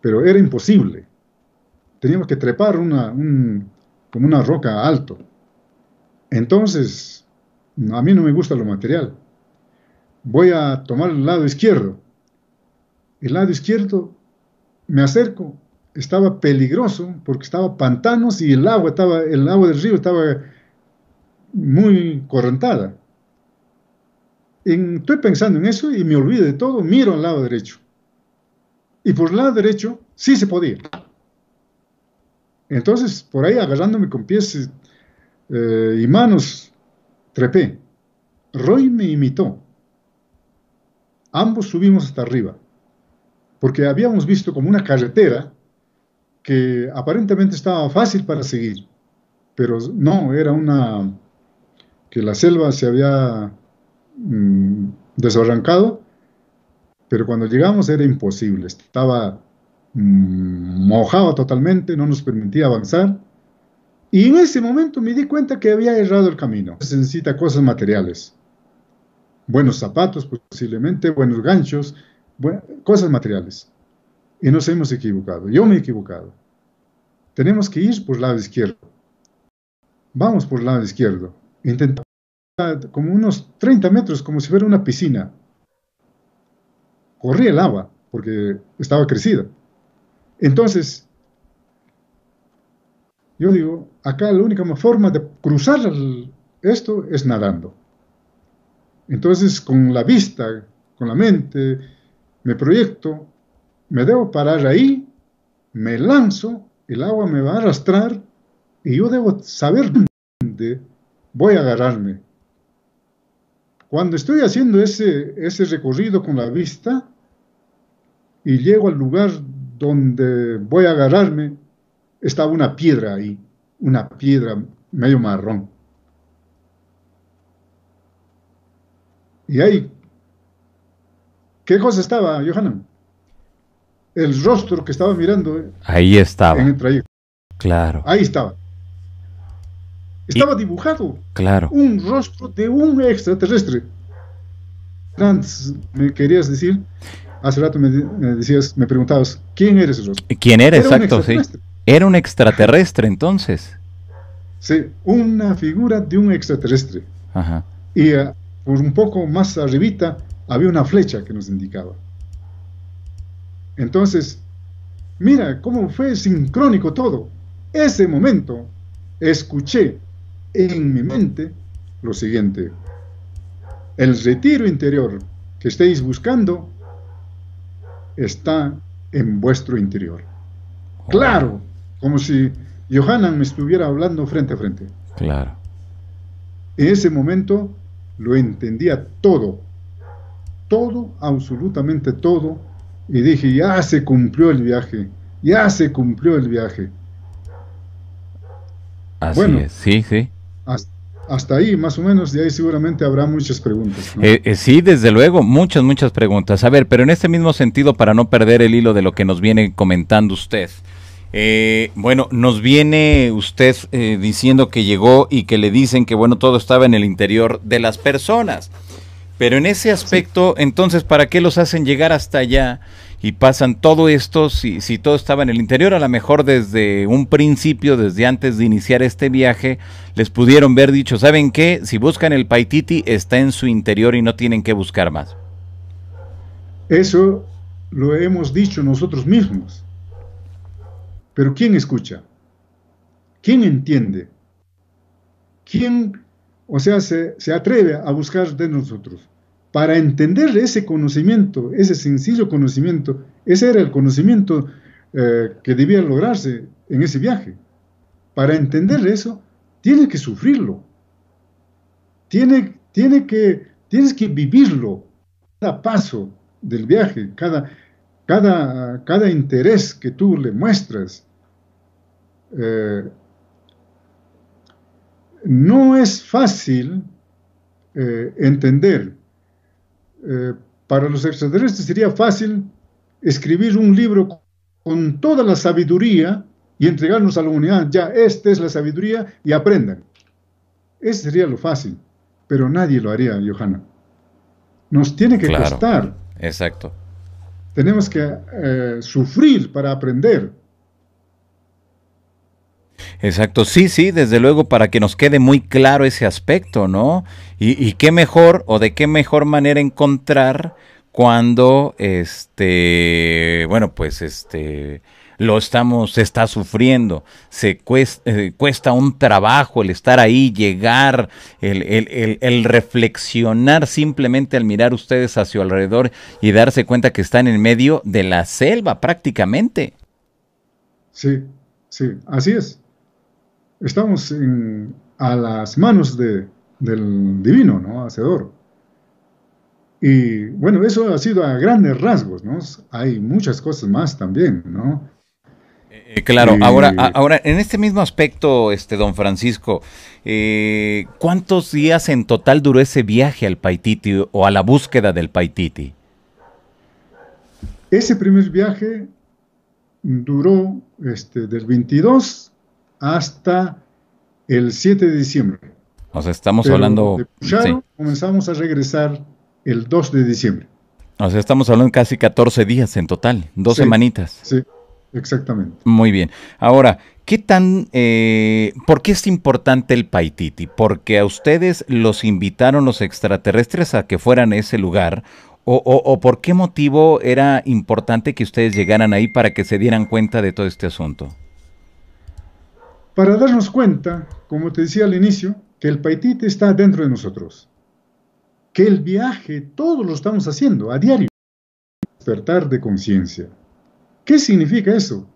pero era imposible. Teníamos que trepar una, como una roca alto. Entonces, a mí no me gusta lo material. Voy a tomar el lado izquierdo. El lado izquierdo, me acerco, estaba peligroso porque estaba pantanos y el agua estaba, el agua del río estaba muy correntada estoy pensando en eso y me olvido de todo, miro al lado derecho. Y por el lado derecho sí se podía. Entonces, por ahí agarrándome con pies eh, y manos, trepé. Roy me imitó. Ambos subimos hasta arriba, porque habíamos visto como una carretera que aparentemente estaba fácil para seguir, pero no, era una que la selva se había Mm, desarrancado, pero cuando llegamos era imposible, estaba mm, mojado totalmente, no nos permitía avanzar. Y en ese momento me di cuenta que había errado el camino. Se necesita cosas materiales. Buenos zapatos posiblemente, buenos ganchos, cosas materiales. Y nos hemos equivocado. Yo me he equivocado. Tenemos que ir por el lado izquierdo. Vamos por el lado izquierdo. Intentamos como unos 30 metros, como si fuera una piscina. Corría el agua, porque estaba crecida. Entonces, yo digo, acá la única forma de cruzar esto es nadando. Entonces, con la vista, con la mente, me proyecto, me debo parar ahí, me lanzo, el agua me va a arrastrar y yo debo saber dónde voy a agarrarme. Cuando estoy haciendo ese, ese recorrido con la vista y llego al lugar donde voy a agarrarme, estaba una piedra ahí, una piedra medio marrón. Y ahí, ¿qué cosa estaba, Johanna? El rostro que estaba mirando. Ahí estaba. Claro. Ahí estaba. Estaba dibujado. Claro. Un rostro de un extraterrestre. Trans, ¿me querías decir? Hace rato me, decías, me preguntabas, ¿quién eres, Rostro? ¿Quién Era exacto, sí. Era un extraterrestre entonces. Sí, una figura de un extraterrestre. Ajá. Y eh, por un poco más arribita había una flecha que nos indicaba. Entonces, mira cómo fue sincrónico todo. Ese momento escuché en mi mente lo siguiente. El retiro interior que estéis buscando está en vuestro interior. Claro, como si Johanan me estuviera hablando frente a frente. Claro. En ese momento lo entendía todo, todo, absolutamente todo, y dije, ya se cumplió el viaje, ya se cumplió el viaje. Así bueno, es, sí, sí. Hasta, ahí, más o menos, y ahí seguramente habrá muchas preguntas. Eh, eh, sí, desde luego, muchas, muchas preguntas. A ver, pero en este mismo sentido, para no perder el hilo de lo que nos viene comentando usted, eh, bueno, nos viene usted diciendo que llegó y que le dicen que, bueno, todo estaba en el interior de las personas. Pero en ese aspecto, entonces, ¿para qué los hacen llegar hasta allá? y pasan todo esto, si, todo estaba en el interior, a lo mejor desde un principio, desde antes de iniciar este viaje, les pudieron ver dicho, ¿saben qué? Si buscan el Paititi, está en su interior y no tienen que buscar más. Eso lo hemos dicho nosotros mismos. Pero ¿quién escucha? ¿Quién entiende? ¿Quién, o sea, se, se atreve a buscar de nosotros? para entender ese conocimiento, ese sencillo conocimiento, ese era el conocimiento eh, que debía lograrse en ese viaje. Para entender eso, tienes que sufrirlo, tiene, que, tienes que vivirlo, cada paso del viaje, cada, cada, cada interés que tú le muestras. Eh, no es fácil eh, entender eh, para los extraterrestres sería fácil escribir un libro con toda la sabiduría y entregarnos a la humanidad, ya, esta es la sabiduría y aprendan. ese sería lo fácil, pero nadie lo haría, Johanna. Nos tiene que costar. Exacto. Tenemos que eh, sufrir para aprender. Exacto, sí, sí, desde luego para que nos quede muy claro ese aspecto, ¿no? Y, qué mejor o de qué mejor manera encontrar cuando, este, bueno, pues, este, lo estamos, se está sufriendo, se eh, cuesta, un trabajo el estar ahí, llegar, el, reflexionar simplemente al mirar ustedes hacia su alrededor y darse cuenta que están en medio de la selva prácticamente. Sí, sí, así es estamos a las manos del divino, ¿no? Hacedor. Y bueno, eso ha sido a grandes rasgos, ¿no? Hay muchas cosas más también, ¿no? Eh, eh, claro, ahora, ahora, en este mismo aspecto, este don Francisco, eh, ¿cuántos días en total duró ese viaje al Paititi o a la búsqueda del Paititi? Ese primer viaje duró este, del 22 hasta el 7 de diciembre. O sea, estamos hablando... Comenzamos a regresar el 2 de diciembre. O sea, estamos hablando casi 14 días en total, dos semanitas. Sí, exactamente. Muy bien. Ahora, ¿qué tan... Eh, ¿Por qué es importante el Paititi? ¿Porque a ustedes los invitaron los extraterrestres a que fueran a ese lugar? O, ¿O por qué motivo era importante que ustedes llegaran ahí para que se dieran cuenta de todo este asunto? para darnos cuenta, como te decía al inicio, que el paitite está dentro de nosotros, que el viaje todo lo estamos haciendo a diario, despertar de conciencia. ¿Qué significa eso?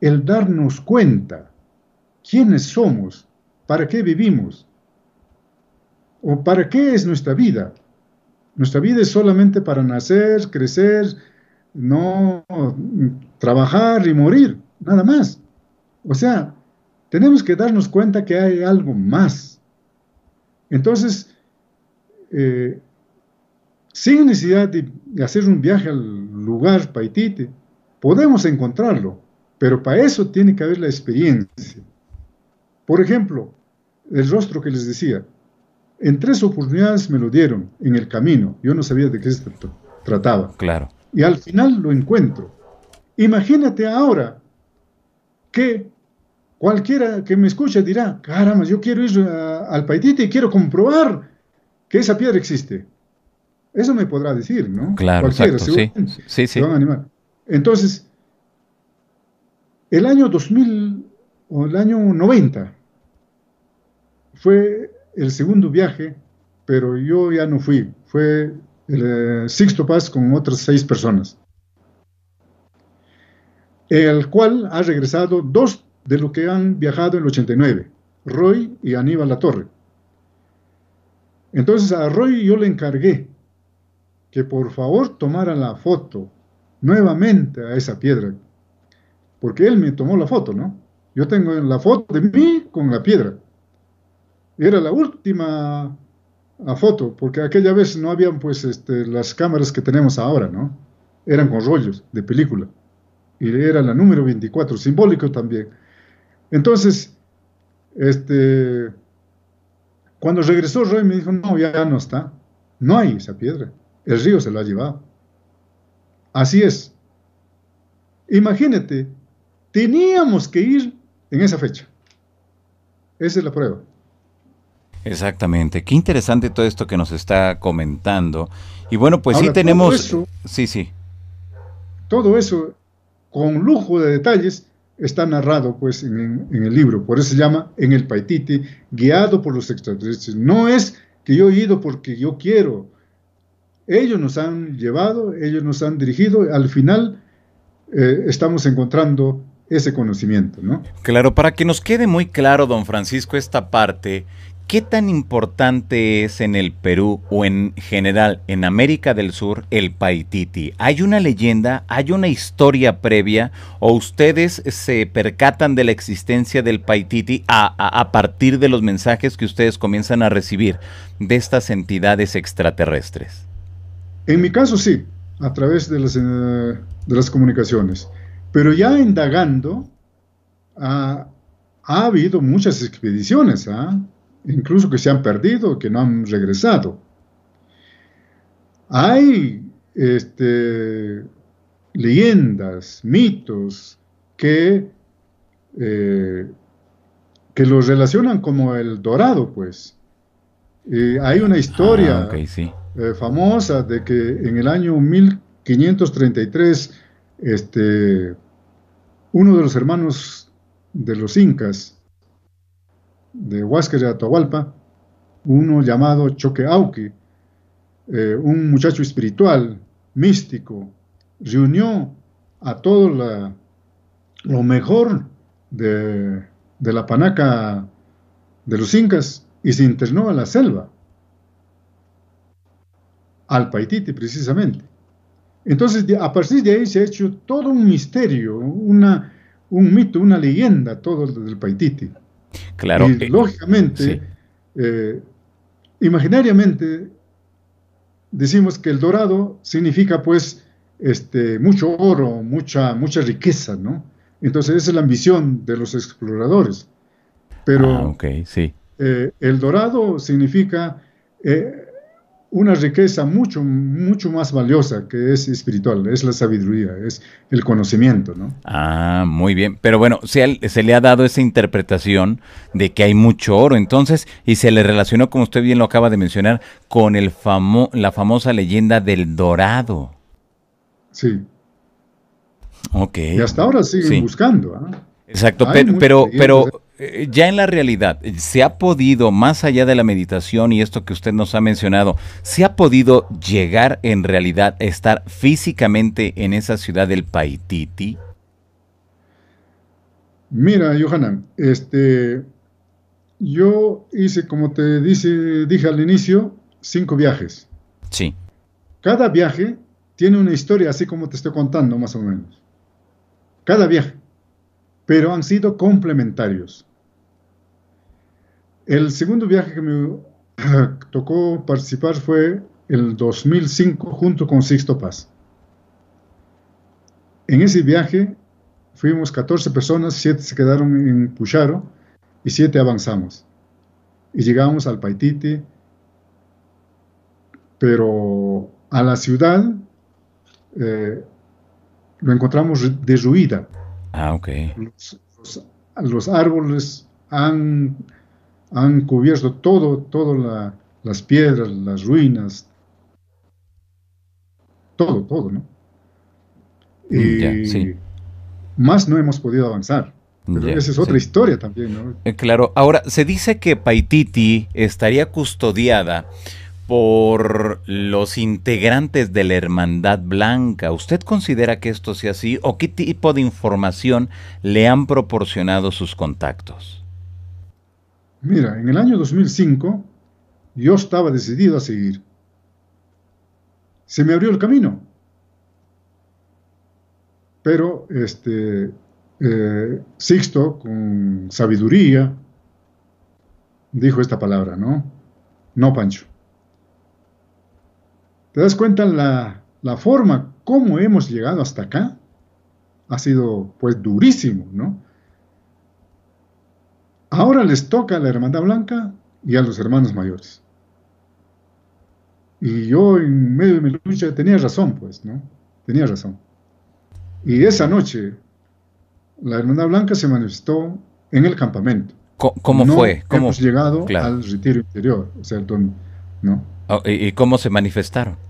El darnos cuenta quiénes somos, para qué vivimos o para qué es nuestra vida. Nuestra vida es solamente para nacer, crecer, no trabajar y morir, nada más. O sea, tenemos que darnos cuenta que hay algo más. Entonces, eh, sin necesidad de, hacer un viaje al lugar Paitite, podemos encontrarlo, pero para eso tiene que haber la experiencia. Por ejemplo, el rostro que les decía, en tres oportunidades me lo dieron en el camino, yo no sabía de qué se trataba. Claro. Y al final lo encuentro. Imagínate ahora que Cualquiera que me escuche dirá, caramba, yo quiero ir eh, al Paititi y quiero comprobar que esa piedra existe. Eso me podrá decir, ¿no? Claro, Cualquiera, sí, sí, sí. Entonces, el año 2000 o el año 90 fue el segundo viaje, pero yo ya no fui. Fue el eh, Sixto sexto con otras seis personas, el cual ha regresado dos de lo que han viajado en el 89, Roy y Aníbal La Torre Entonces a Roy yo le encargué que por favor tomara la foto nuevamente a esa piedra, porque él me tomó la foto, ¿no? Yo tengo la foto de mí con la piedra. Era la última foto, porque aquella vez no habían pues este, las cámaras que tenemos ahora, ¿no? Eran con rollos de película. Y era la número 24, simbólico también. Entonces, este, cuando regresó Roy me dijo, no, ya no está, no hay esa piedra, el río se la ha llevado. Así es. Imagínate, teníamos que ir en esa fecha. Esa es la prueba. Exactamente. Qué interesante todo esto que nos está comentando. Y bueno, pues sí tenemos... sí, sí. Todo eso, con lujo de detalles, está narrado pues en, el libro, por eso se llama En el Paititi, guiado por los extraterrestres. No es que yo he ido porque yo quiero. Ellos nos han llevado, ellos nos han dirigido, al final eh, estamos encontrando ese conocimiento, Claro, para que nos quede muy claro, don Francisco, esta parte, ¿Qué tan importante es en el Perú o en general en América del Sur el paititi? ¿Hay una leyenda? ¿Hay una historia previa? ¿O ustedes se percatan de la existencia del paititi a, partir de los mensajes que ustedes comienzan a recibir de estas entidades extraterrestres? En mi caso sí, a través de las, eh, comunicaciones. Pero ya indagando, ah, ha habido muchas expediciones. ¿ah? incluso que se han perdido, que no han regresado. Hay este, leyendas, mitos que, eh, que los relacionan como el dorado, pues. hay una historia ah, eh, famosa de que en el año 1533, este, uno de los hermanos de los incas, de Huáscar de Atahualpa, uno llamado Choqueauque, eh, un muchacho espiritual, místico, reunió a todo la, lo mejor de, la panaca de los incas y se internó a la selva, al Paititi precisamente. Entonces, a partir de ahí se ha hecho todo un misterio, un mito, una leyenda, todo del Paititi. Claro. Y eh, lógicamente, eh, imaginariamente, decimos que el dorado significa pues este, mucho oro, mucha, mucha riqueza, ¿no? Entonces esa es la ambición de los exploradores. Pero ah, sí. Eh, el dorado significa una riqueza mucho, mucho más valiosa que es espiritual, es la sabiduría, es el conocimiento, ¿no? Ah, muy bien. Pero bueno, se, se, le ha dado esa interpretación de que hay mucho oro, entonces, y se le relacionó, como usted bien lo acaba de mencionar, con el la famosa leyenda del dorado. Sí. Ok. Y hasta ahora siguen buscando, ¿ah? Exacto, pero, pero eh, ya en la realidad, ¿se ha podido, más allá de la meditación y esto que usted nos ha mencionado, ¿se ha podido llegar en realidad a estar físicamente en esa ciudad del Paititi? Mira, Johanna, este, yo hice, como te dije al inicio, cinco viajes. Sí. Cada viaje tiene una historia, así como te estoy contando, más o menos. Cada viaje pero han sido complementarios. El segundo viaje que me tocó participar fue el 2005 junto con Sixto Paz. En ese viaje fuimos 14 personas, 7 se quedaron en Pucharo y 7 avanzamos. Y llegamos al Paititi, pero a la ciudad eh, lo encontramos derruida. Ah, ok. Los, árboles han, han, cubierto todo, todas las piedras, las ruinas, todo, todo, ¿no? Mm, y eh, sí. más no hemos podido avanzar. Pero esa es otra historia también, ¿no? Eh, claro, ahora se dice que Paititi estaría custodiada por los integrantes de la Hermandad Blanca. ¿Usted considera que esto sea así o qué tipo de información le han proporcionado sus contactos? Mira, en el año 2005 yo estaba decidido a seguir. Se me abrió el camino. Pero este, eh, Sixto, con sabiduría, dijo esta palabra, ¿no? No, Pancho ¿Te das cuenta la, forma como hemos llegado hasta acá? Ha sido pues durísimo, ¿no? Ahora les toca a la Hermandad Blanca y a los hermanos mayores. Y yo en medio de mi lucha tenía razón, pues, ¿no? Tenía razón. Y esa noche la Hermandad Blanca se manifestó en el campamento. ¿Cómo fue? ¿Cómo? Hemos llegado al retiro interior, oh, ¿Y cómo se manifestaron?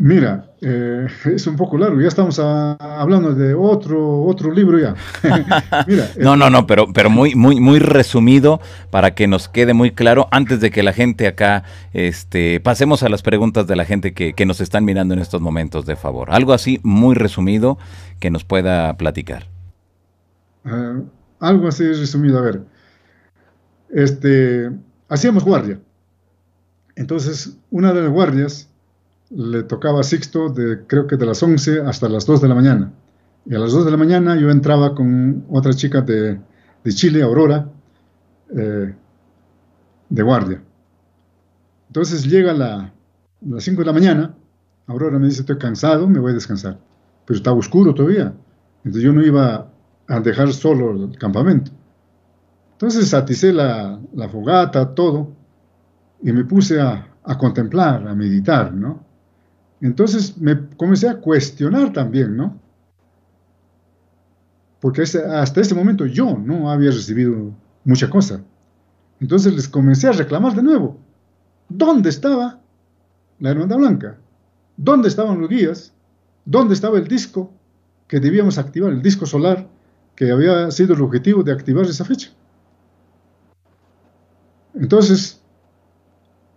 Mira, eh, es un poco largo, ya estamos hablando de otro, otro libro ya. no, no, no, pero, pero muy, muy, muy resumido para que nos quede muy claro antes de que la gente acá, este, pasemos a las preguntas de la gente que, nos están mirando en estos momentos, de favor. Algo así muy resumido que nos pueda platicar. Ah, algo así resumido, a ver. Este, hacíamos guardia. Entonces, una de las guardias le tocaba a Sixto de creo que de las 11 hasta las 2 de la mañana. Y a las 2 de la mañana yo entraba con otra chica de, de Chile, Aurora, eh, de guardia. Entonces llega la, las 5 de la mañana, Aurora me dice, estoy cansado, me voy a descansar. Pero estaba oscuro todavía. Entonces yo no iba a dejar solo el campamento. Entonces aticé la, la fogata, todo, y me puse a, a contemplar, a meditar, ¿no? Entonces me comencé a cuestionar también, ¿no? Porque hasta ese momento yo no había recibido mucha cosa. Entonces les comencé a reclamar de nuevo. ¿Dónde estaba la Hermandad Blanca? ¿Dónde estaban los guías? ¿Dónde estaba el disco que debíamos activar, el disco solar que había sido el objetivo de activar esa fecha? Entonces,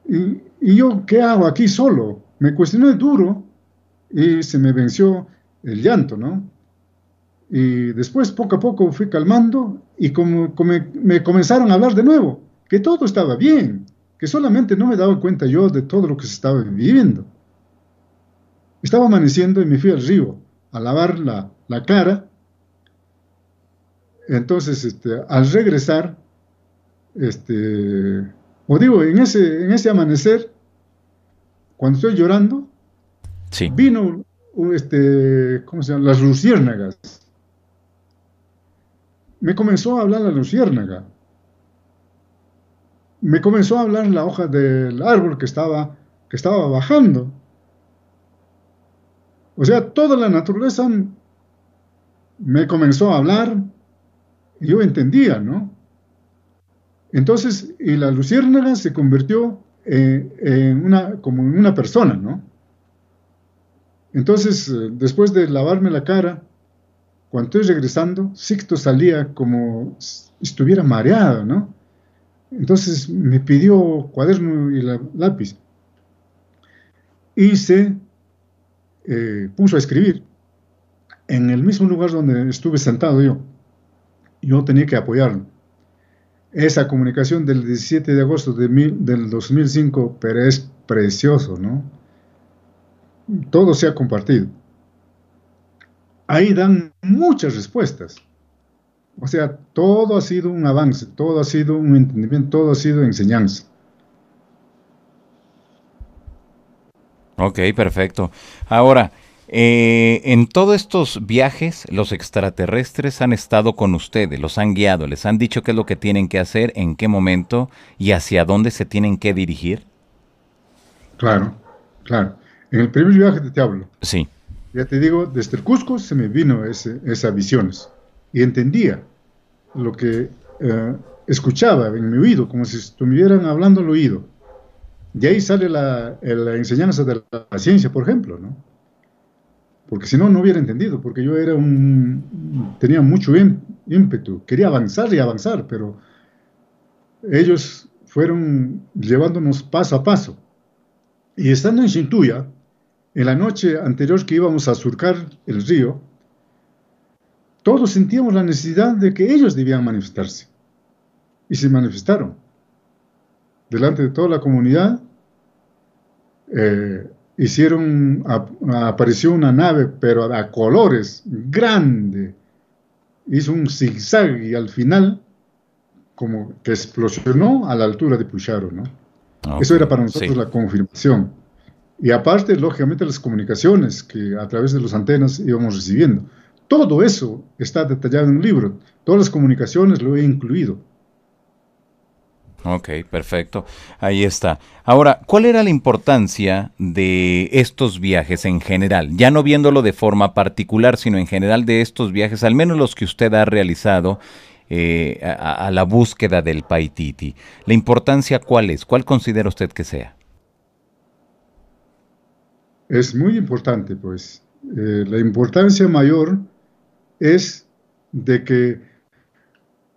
¿y, y yo qué hago aquí solo? me cuestioné duro y se me venció el llanto, ¿no? Y después poco a poco fui calmando y como, me comenzaron a hablar de nuevo, que todo estaba bien, que solamente no me daba cuenta yo de todo lo que se estaba viviendo. Estaba amaneciendo y me fui al río a lavar la, cara. Entonces, este, al regresar, este, o digo, en en ese amanecer, cuando estoy llorando, vino este, Las luciérnagas. Me comenzó a hablar la luciérnaga. Me comenzó a hablar la hoja del árbol que estaba, que estaba bajando. O sea, toda la naturaleza me comenzó a hablar y yo entendía, ¿no? Entonces, y la luciérnaga se convirtió eh, en, una, como en una persona, ¿no? Entonces, eh, después de lavarme la cara, cuando estoy regresando, Sicto salía como estuviera mareado, ¿no? Entonces me pidió cuaderno y lápiz. Y se eh, puso a escribir en el mismo lugar donde estuve sentado yo. Yo tenía que apoyarlo esa comunicación del 17 de agosto de del 2005, pero es precioso, ¿no? Todo se ha compartido. Ahí dan muchas respuestas. O sea, todo ha sido un avance, todo ha sido un entendimiento, todo ha sido enseñanza. Ok, perfecto. Ahora, eh, en todos estos viajes, los extraterrestres han estado con ustedes, los han guiado, les han dicho qué es lo que tienen que hacer, en qué momento y hacia dónde se tienen que dirigir. Claro, claro. En el primer viaje te, hablo. Sí. Ya te digo, desde el Cusco se me vino ese, esas visiones y entendía lo que eh, escuchaba en mi oído, como si estuvieran hablando al oído. De ahí sale la, la enseñanza de la ciencia, por ejemplo, ¿no? porque si no, no hubiera entendido, porque yo era un, tenía mucho ímpetu, quería avanzar y avanzar, pero ellos fueron llevándonos paso a paso. Y estando en Shintuya, en la noche anterior que íbamos a surcar el río, todos sentíamos la necesidad de que ellos debían manifestarse. Y se manifestaron. Delante de toda la comunidad, eh, hicieron, apareció una nave, pero a colores, grande, hizo un zigzag y al final como que explosionó a la altura de Pucharo, ¿no? Eso era para nosotros la confirmación. Y aparte, lógicamente, las comunicaciones que a través de las antenas íbamos recibiendo. Todo eso está detallado en un libro. Todas las comunicaciones lo he incluido. Ok, perfecto. Ahí está. Ahora, ¿cuál era la importancia de estos viajes en general? Ya no viéndolo de forma particular, sino en general de estos viajes, al menos los que usted ha realizado eh, a, la búsqueda del Paititi. ¿La importancia cuál es? ¿Cuál considera usted que sea? Es muy importante, pues. Eh, la importancia mayor es de que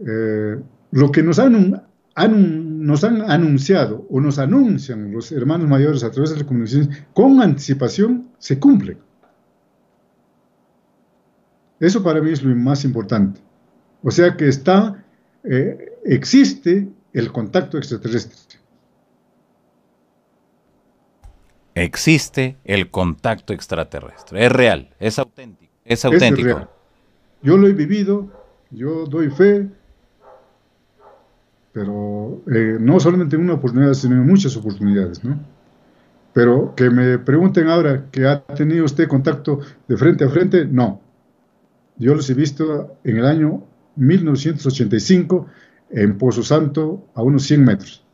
eh, lo que nos han nos han anunciado o nos anuncian los hermanos mayores a través de las comunicaciones con anticipación se cumplen. Eso para mí es lo más importante. O sea que está, eh, existe el contacto extraterrestre. Existe el contacto extraterrestre. Es real, es auténtico. Es auténtico. Yo lo he vivido, yo doy fe, pero eh, no solamente en una oportunidad, sino muchas oportunidades, ¿no? Pero que me pregunten ahora que ha tenido usted contacto de frente a frente, no. Yo los he visto en el año 1985 en Pozo Santo a unos 100 metros.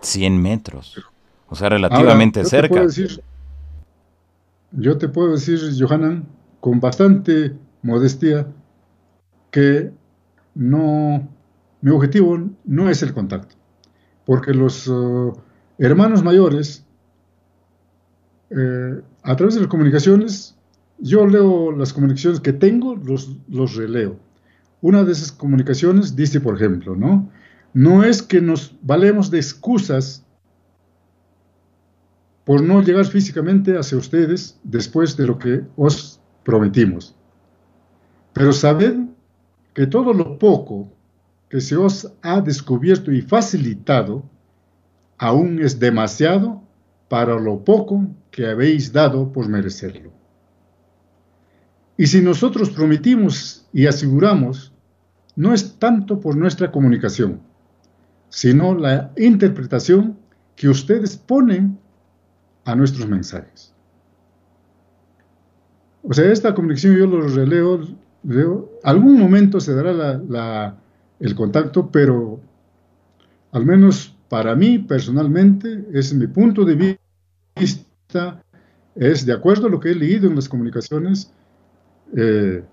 100 metros. O sea, relativamente cerca. yo te puedo decir, Johanan, con bastante modestia, que no, mi objetivo no es el contacto, porque los uh, hermanos mayores, eh, a través de las comunicaciones, yo leo las comunicaciones que tengo, los, los releo. Una de esas comunicaciones dice, por ejemplo, ¿no? No es que nos valemos de excusas por no llegar físicamente hacia ustedes después de lo que os prometimos. Pero sabed que todo lo poco que se os ha descubierto y facilitado aún es demasiado para lo poco que habéis dado por merecerlo. Y si nosotros prometimos y aseguramos, no es tanto por nuestra comunicación, sino la interpretación que ustedes ponen a nuestros mensajes. O sea, esta comunicación yo los releo algún momento se dará el contacto, pero al menos para mí personalmente, es mi punto de vista, es de acuerdo a lo que he leído en las comunicaciones, eh,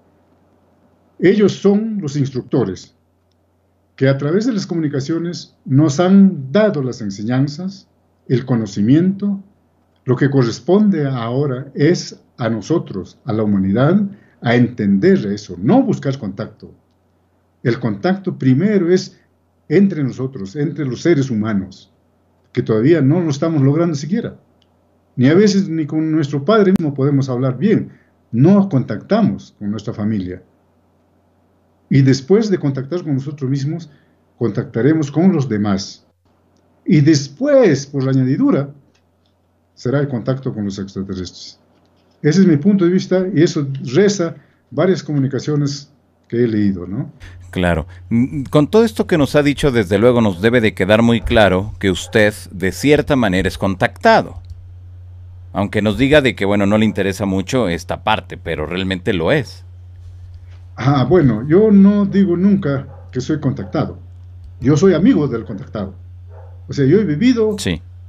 ellos son los instructores que a través de las comunicaciones nos han dado las enseñanzas, el conocimiento, lo que corresponde ahora es a nosotros, a la humanidad, a entender eso, no buscar contacto. El contacto primero es entre nosotros, entre los seres humanos, que todavía no lo estamos logrando siquiera. Ni a veces ni con nuestro padre mismo podemos hablar bien. No contactamos con nuestra familia. Y después de contactar con nosotros mismos, contactaremos con los demás. Y después, por la añadidura, será el contacto con los extraterrestres. Ese es mi punto de vista y eso reza varias comunicaciones que he leído, ¿no? Claro. Mm, mm, con todo esto que nos ha dicho, desde luego nos debe de quedar muy claro que usted de cierta manera es contactado. Aunque nos diga de que, bueno, no le interesa mucho esta parte, pero realmente lo es. Ah, bueno, yo no digo nunca que soy contactado. Yo soy amigo del contactado. O sea, yo he vivido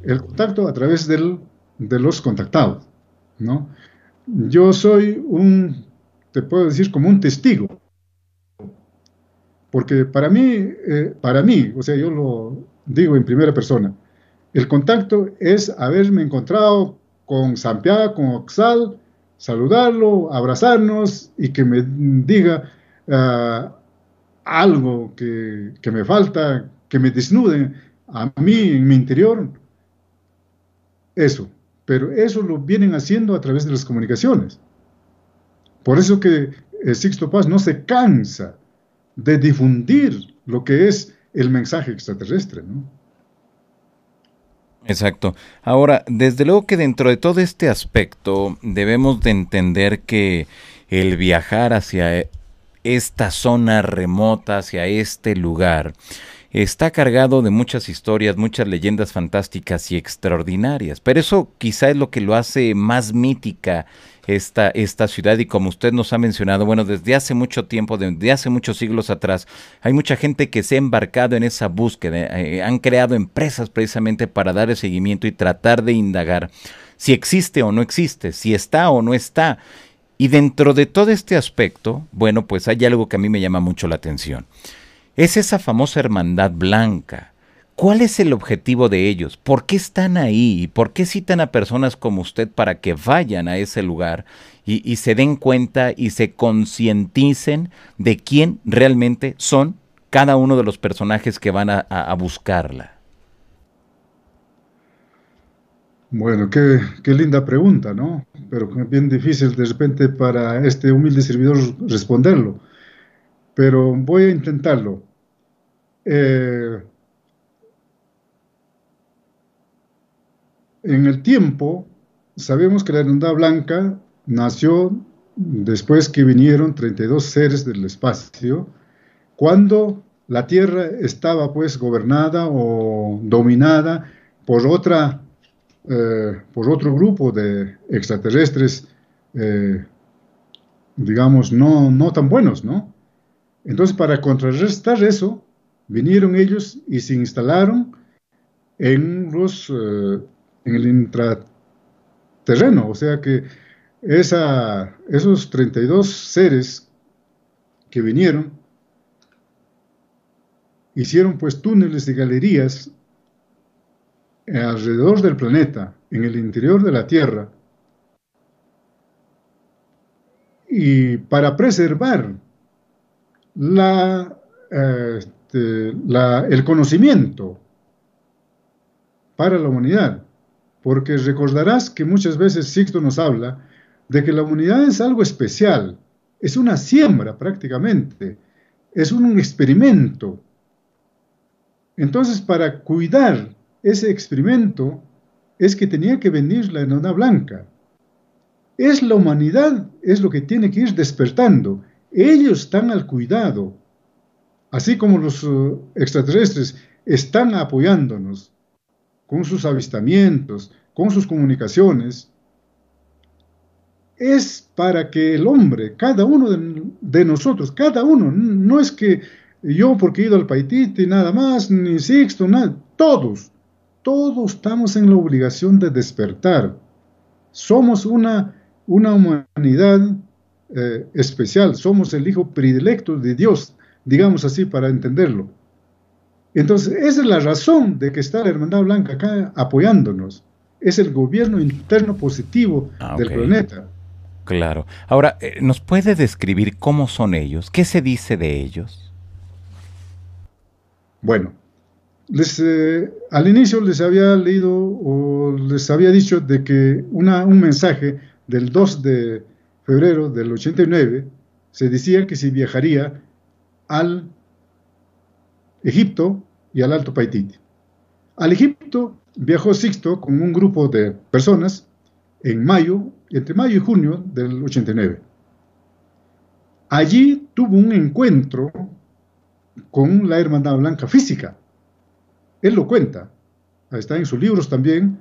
el contacto a través de los contactados, ¿no? yo soy un, te puedo decir, como un testigo. Porque para mí, eh, para mí, o sea, yo lo digo en primera persona, el contacto es haberme encontrado con Santiago, con Oxal, saludarlo, abrazarnos y que me diga ah, algo que, que me falta, que me desnude a mí en mi interior. Eso pero eso lo vienen haciendo a través de las comunicaciones. Por eso que el eh, Sixto Paz no se cansa de difundir lo que es el mensaje extraterrestre, Exacto. Ahora, desde luego que dentro de todo este aspecto debemos de entender que el viajar hacia eh, esta zona remota, hacia este lugar, está cargado de muchas historias, muchas leyendas fantásticas y extraordinarias. Pero eso quizá es lo que lo hace más mítica esta, esta ciudad y como usted nos ha mencionado, bueno, desde hace mucho tiempo, desde hace muchos siglos atrás, hay mucha gente que se ha embarcado en esa búsqueda, eh, han creado empresas precisamente para dar el seguimiento y tratar de indagar si existe o no existe, si está o no está. Y dentro de todo este aspecto, bueno, pues hay algo que a mí me llama mucho la atención. Es esa famosa hermandad blanca. ¿Cuál es el objetivo de ellos? ¿Por qué están ahí? ¿Por qué citan a personas como usted para que vayan a ese lugar y, se den cuenta y se concienticen de quién realmente son cada uno de los personajes que van a, buscarla? Bueno, qué, qué, linda pregunta, ¿no? Pero bien difícil de repente para este humilde servidor responderlo pero voy a intentarlo. Eh, en el tiempo, sabemos que la hermandad blanca nació después que vinieron 32 seres del espacio, cuando la Tierra estaba pues gobernada o dominada por otra, eh, por otro grupo de extraterrestres, eh, digamos, no tan buenos, ¿no? Entonces, para contrarrestar eso, vinieron ellos y se instalaron en, los, eh, en el intraterreno, o sea que esos 32 seres que vinieron hicieron pues túneles y galerías alrededor del planeta, en el interior de la Tierra, y para preservar eh, este, el conocimiento para la humanidad. Porque recordarás que muchas veces Sixto nos habla de que la humanidad es algo especial, es una siembra prácticamente, es un experimento. Entonces, para cuidar ese experimento, es que tenía que venir la enana blanca. Es la humanidad, es lo que tiene que ir despertando ellos están al cuidado, así como los eh, extraterrestres están apoyándonos con sus avistamientos, con sus comunicaciones, es para que el hombre, cada uno de, nosotros, cada uno, no es que yo porque he ido al Paititi nada más, ni Sixto, nada, todos, todos estamos en la obligación de despertar. Somos una, una humanidad eh, especial, somos el hijo predilecto de Dios, digamos así para entenderlo. Entonces, esa es la razón de que está la Hermandad Blanca acá apoyándonos. Es el gobierno interno positivo ah, del planeta. Claro. Ahora, eh, ¿nos puede describir cómo son ellos? ¿Qué se dice de ellos? Bueno, les, eh, al inicio les había leído o les había dicho de que una, un mensaje del 2 de febrero del 89, se decía que se viajaría al Egipto y al Alto Paititi. Al Egipto viajó Sixto con un grupo de personas en mayo, entre mayo y junio del 89. Allí tuvo un encuentro con la Hermandad Blanca Física. Él lo cuenta, está en sus libros también.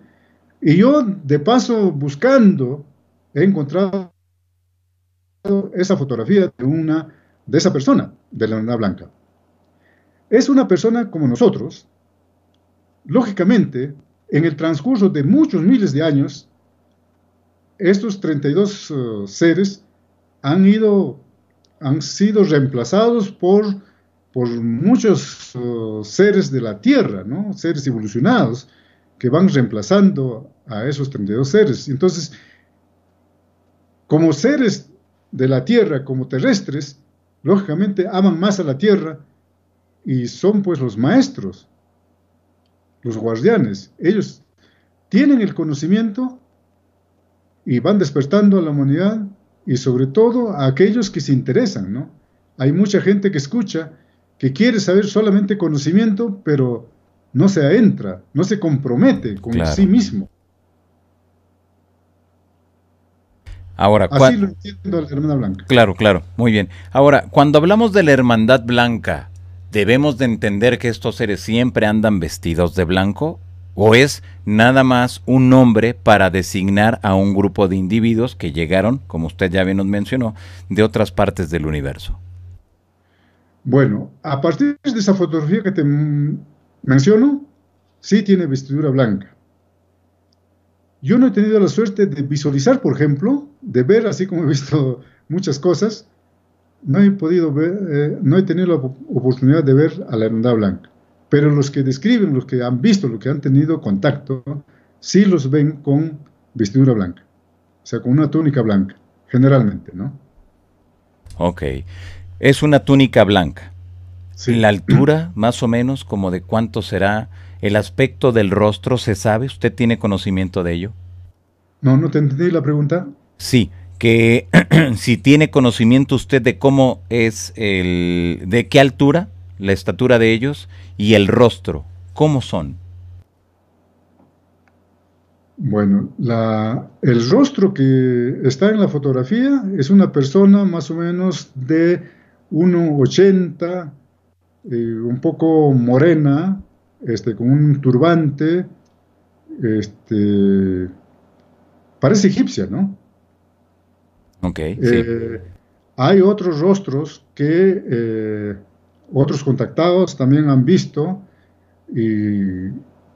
Y yo, de paso, buscando, he encontrado esa fotografía de, una, de esa persona, de la luna blanca. Es una persona como nosotros. Lógicamente, en el transcurso de muchos miles de años, estos 32 eh, seres han, ido, han sido reemplazados por, por muchos eh, seres de la Tierra, seres evolucionados que van reemplazando a esos 32 seres. Entonces, como seres de la Tierra como terrestres, lógicamente aman más a la Tierra y son pues los maestros, los guardianes. Ellos tienen el conocimiento y van despertando a la humanidad y sobre todo a aquellos que se interesan, ¿no? Hay mucha gente que escucha, que quiere saber solamente conocimiento, pero no se adentra, no se compromete con sí mismo. Ahora, Así lo entiendo la Hermandad Blanca. Claro, claro, muy bien. Ahora, cuando hablamos de la Hermandad Blanca, ¿debemos de entender que estos seres siempre andan vestidos de blanco? ¿O es nada más un nombre para designar a un grupo de individuos que llegaron, como usted ya bien nos mencionó, de otras partes del universo? Bueno, a partir de esa fotografía que te menciono, sí tiene vestidura blanca. Yo no he tenido la suerte de visualizar, por ejemplo, de ver, así como he visto muchas cosas, no he podido ver, eh, no he tenido la oportunidad de ver a la hermandad blanca. Pero los que describen, los que han visto, los que han tenido contacto, sí los ven con vestidura blanca, o sea, con una túnica blanca, generalmente, ¿no? Ok, es una túnica blanca. Sí. La altura, más o menos, como de cuánto será el aspecto del rostro, ¿se sabe? ¿Usted tiene conocimiento de ello? No, no te entendí la pregunta. Sí, que si tiene conocimiento usted de cómo es el, de qué altura, la estatura de ellos y el rostro, ¿cómo son? Bueno, el rostro que está en la fotografía es una persona más o menos de 1,80, eh, un poco morena, este, con un turbante, este, parece egipcia, ¿no? Eh, hay otros rostros que eh, otros contactados también han visto y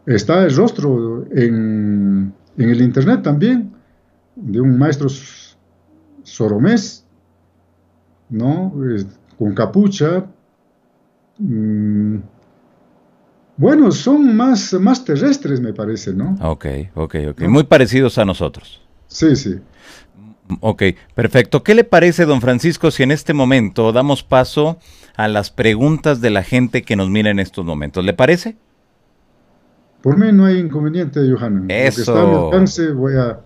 está el rostro en, el internet también de un maestro soromés, ¿no? con capucha. Mm, bueno, son más, más terrestres, me parece, ¿no? Ok, ok, ok. Muy parecidos a nosotros. Sí, sí. Ok, perfecto. ¿Qué le parece, don Francisco, si en este momento damos paso a las preguntas de la gente que nos mira en estos momentos? ¿Le parece? Por mí no hay inconveniente, Johanna. Eso. Está a mi alcance, voy a,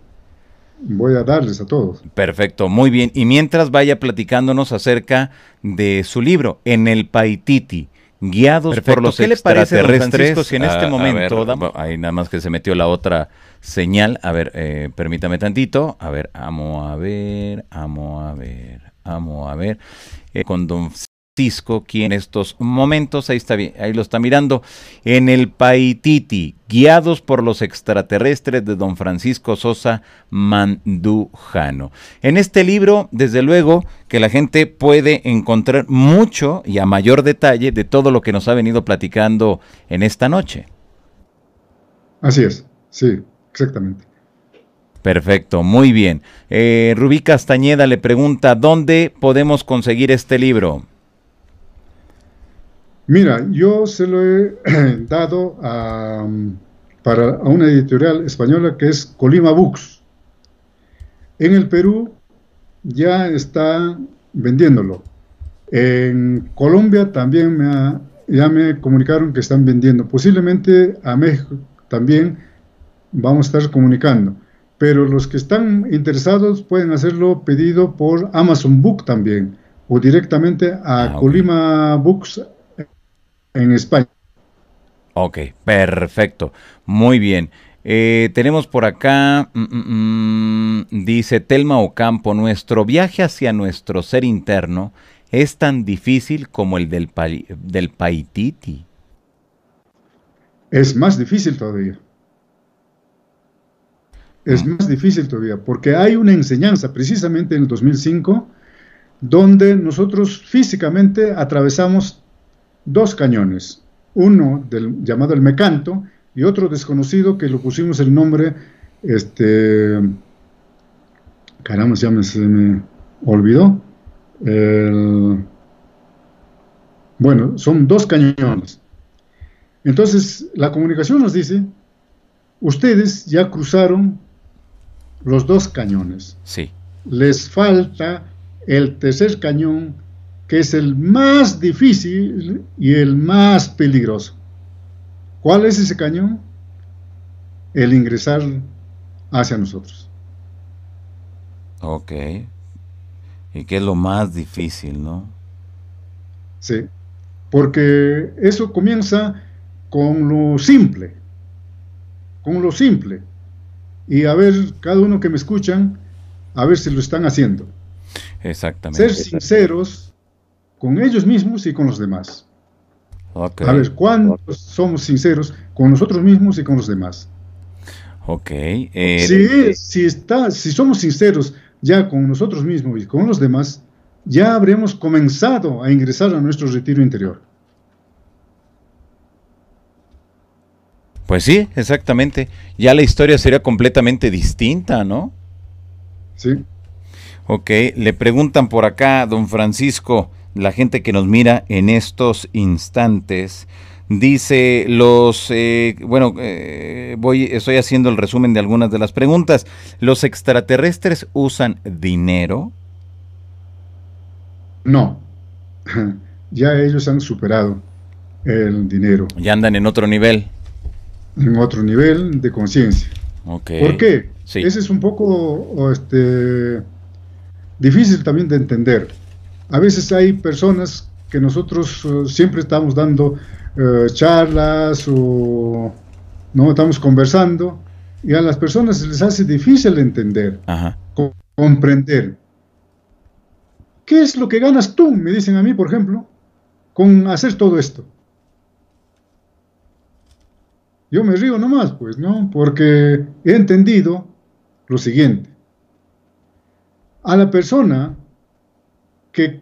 voy a darles a todos. Perfecto, muy bien. Y mientras vaya platicándonos acerca de su libro, En el Paititi guiados por los ¿Qué le parece, don Francisco, si en este momento... Ahí nada más que se metió la otra señal. A ver, eh, permítame tantito. A ver, amo a ver, amo a ver, amo a ver. Eh, con Don Francisco, quien en estos momentos, ahí está bien, ahí lo está mirando, en el Paititi, guiados por los extraterrestres de Don Francisco Sosa Mandujano. En este libro, desde luego, que la gente puede encontrar mucho y a mayor detalle de todo lo que nos ha venido platicando en esta noche. Así es, sí. Exactamente. Perfecto, muy bien. Eh, Rubí Castañeda le pregunta, ¿dónde podemos conseguir este libro? Mira, yo se lo he dado a, um, para, a una editorial española que es Colima Books. En el Perú ya está vendiéndolo. En Colombia también ya me comunicaron que están vendiendo. Posiblemente a México también vamos a estar comunicando. Pero los que están interesados pueden hacerlo pedido por Amazon Book también o directamente a ah, Colima Books en España. Ok, perfecto. Muy bien. Eh, tenemos por acá, mm, mm, mm, dice Telma Ocampo, nuestro viaje hacia nuestro ser interno es tan difícil como el del, del Paititi. Es más difícil todavía es más difícil todavía, porque hay una enseñanza precisamente en el 2005 donde nosotros físicamente atravesamos dos cañones, uno del, llamado el Mecanto y otro desconocido que le pusimos el nombre, este, caramba, ya me, se me olvidó, bueno, son dos cañones. Entonces, la comunicación nos dice, ustedes ya cruzaron los dos cañones. Sí. Les falta el tercer cañón, que es el más difícil y el más peligroso. ¿Cuál es ese cañón? El ingresar hacia nosotros. Ok. Y qué es lo más difícil, ¿no? Sí. Porque eso comienza con lo simple. Con lo simple y a ver, cada uno que me escuchan, a ver si lo están haciendo. Exactamente. Ser sinceros con ellos mismos y con los demás. A ver, ¿cuántos somos sinceros con nosotros mismos y con los demás? Ok. Eh, si, si, está, si somos sinceros ya con nosotros mismos y con los demás, ya habremos comenzado a ingresar a nuestro retiro interior. Pues sí, exactamente. Ya la historia sería completamente distinta, ¿no? Sí. Ok, le preguntan por acá, don Francisco, la gente que nos mira en estos instantes. Dice los, eh, bueno, eh, voy, estoy haciendo el resumen de algunas de las preguntas. ¿Los extraterrestres usan dinero? No, ya ellos han superado el dinero. Ya andan en otro nivel en otro nivel de conciencia. ¿Por qué? Ese es un poco este, difícil también de entender. A veces hay personas que nosotros eh, siempre estamos dando eh, charlas o no estamos conversando y a las personas les hace difícil entender, comprender. ¿Qué es lo que ganas tú? Me dicen a mí, por ejemplo, con hacer todo esto yo me río nomás, pues, ¿no? Porque he entendido lo siguiente. A la persona que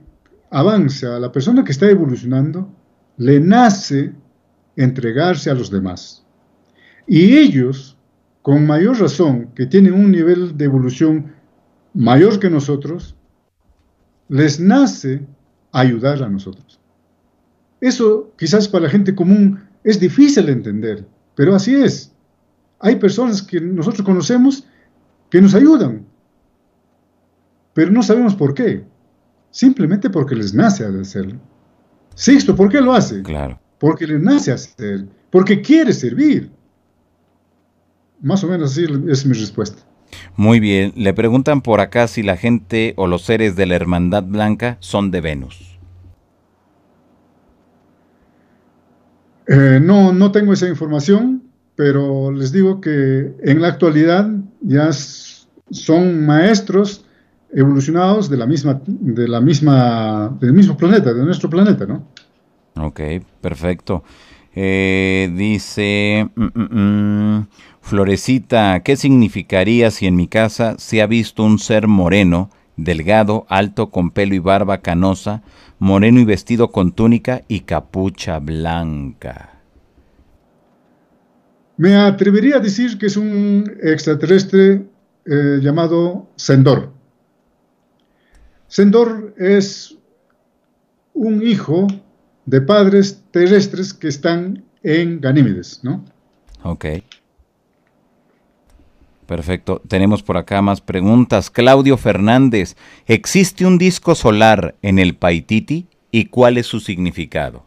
avanza, a la persona que está evolucionando, le nace entregarse a los demás. Y ellos, con mayor razón, que tienen un nivel de evolución mayor que nosotros, les nace ayudar a nosotros. Eso quizás para la gente común es difícil de entender, pero así es. Hay personas que nosotros conocemos que nos ayudan, pero no sabemos por qué. Simplemente porque les nace hacerlo. Sixto, ¿por qué lo hace? Claro. Porque les nace hacer, porque quiere servir. Más o menos así es mi respuesta. Muy bien, le preguntan por acá si la gente o los seres de la Hermandad Blanca son de Venus. Eh, no, no tengo esa información, pero les digo que en la actualidad ya son maestros evolucionados de la misma, de la misma, del mismo planeta, de nuestro planeta, ¿no? Ok, perfecto. Eh, dice mm, mm, mm, Florecita, ¿qué significaría si en mi casa se ha visto un ser moreno, delgado, alto, con pelo y barba canosa, moreno y vestido con túnica y capucha blanca. Me atrevería a decir que es un extraterrestre eh, llamado Sendor. Sendor es un hijo de padres terrestres que están en Ganímedes, ¿no? Ok. Perfecto. Tenemos por acá más preguntas. Claudio Fernández, ¿existe un disco solar en el Paititi y cuál es su significado?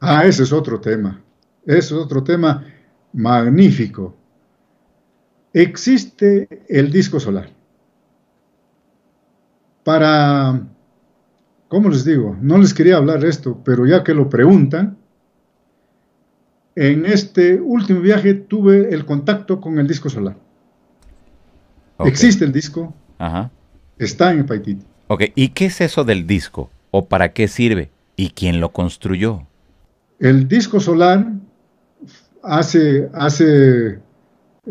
Ah, ese es otro tema. Ese es otro tema magnífico. Existe el disco solar. Para, ¿cómo les digo? No les quería hablar de esto, pero ya que lo preguntan, en este último viaje tuve el contacto con el disco solar. Existe el disco. Está en Paititi. Ok, ¿y qué es eso del disco? ¿O para qué sirve? ¿Y quién lo construyó? El disco solar hace, hace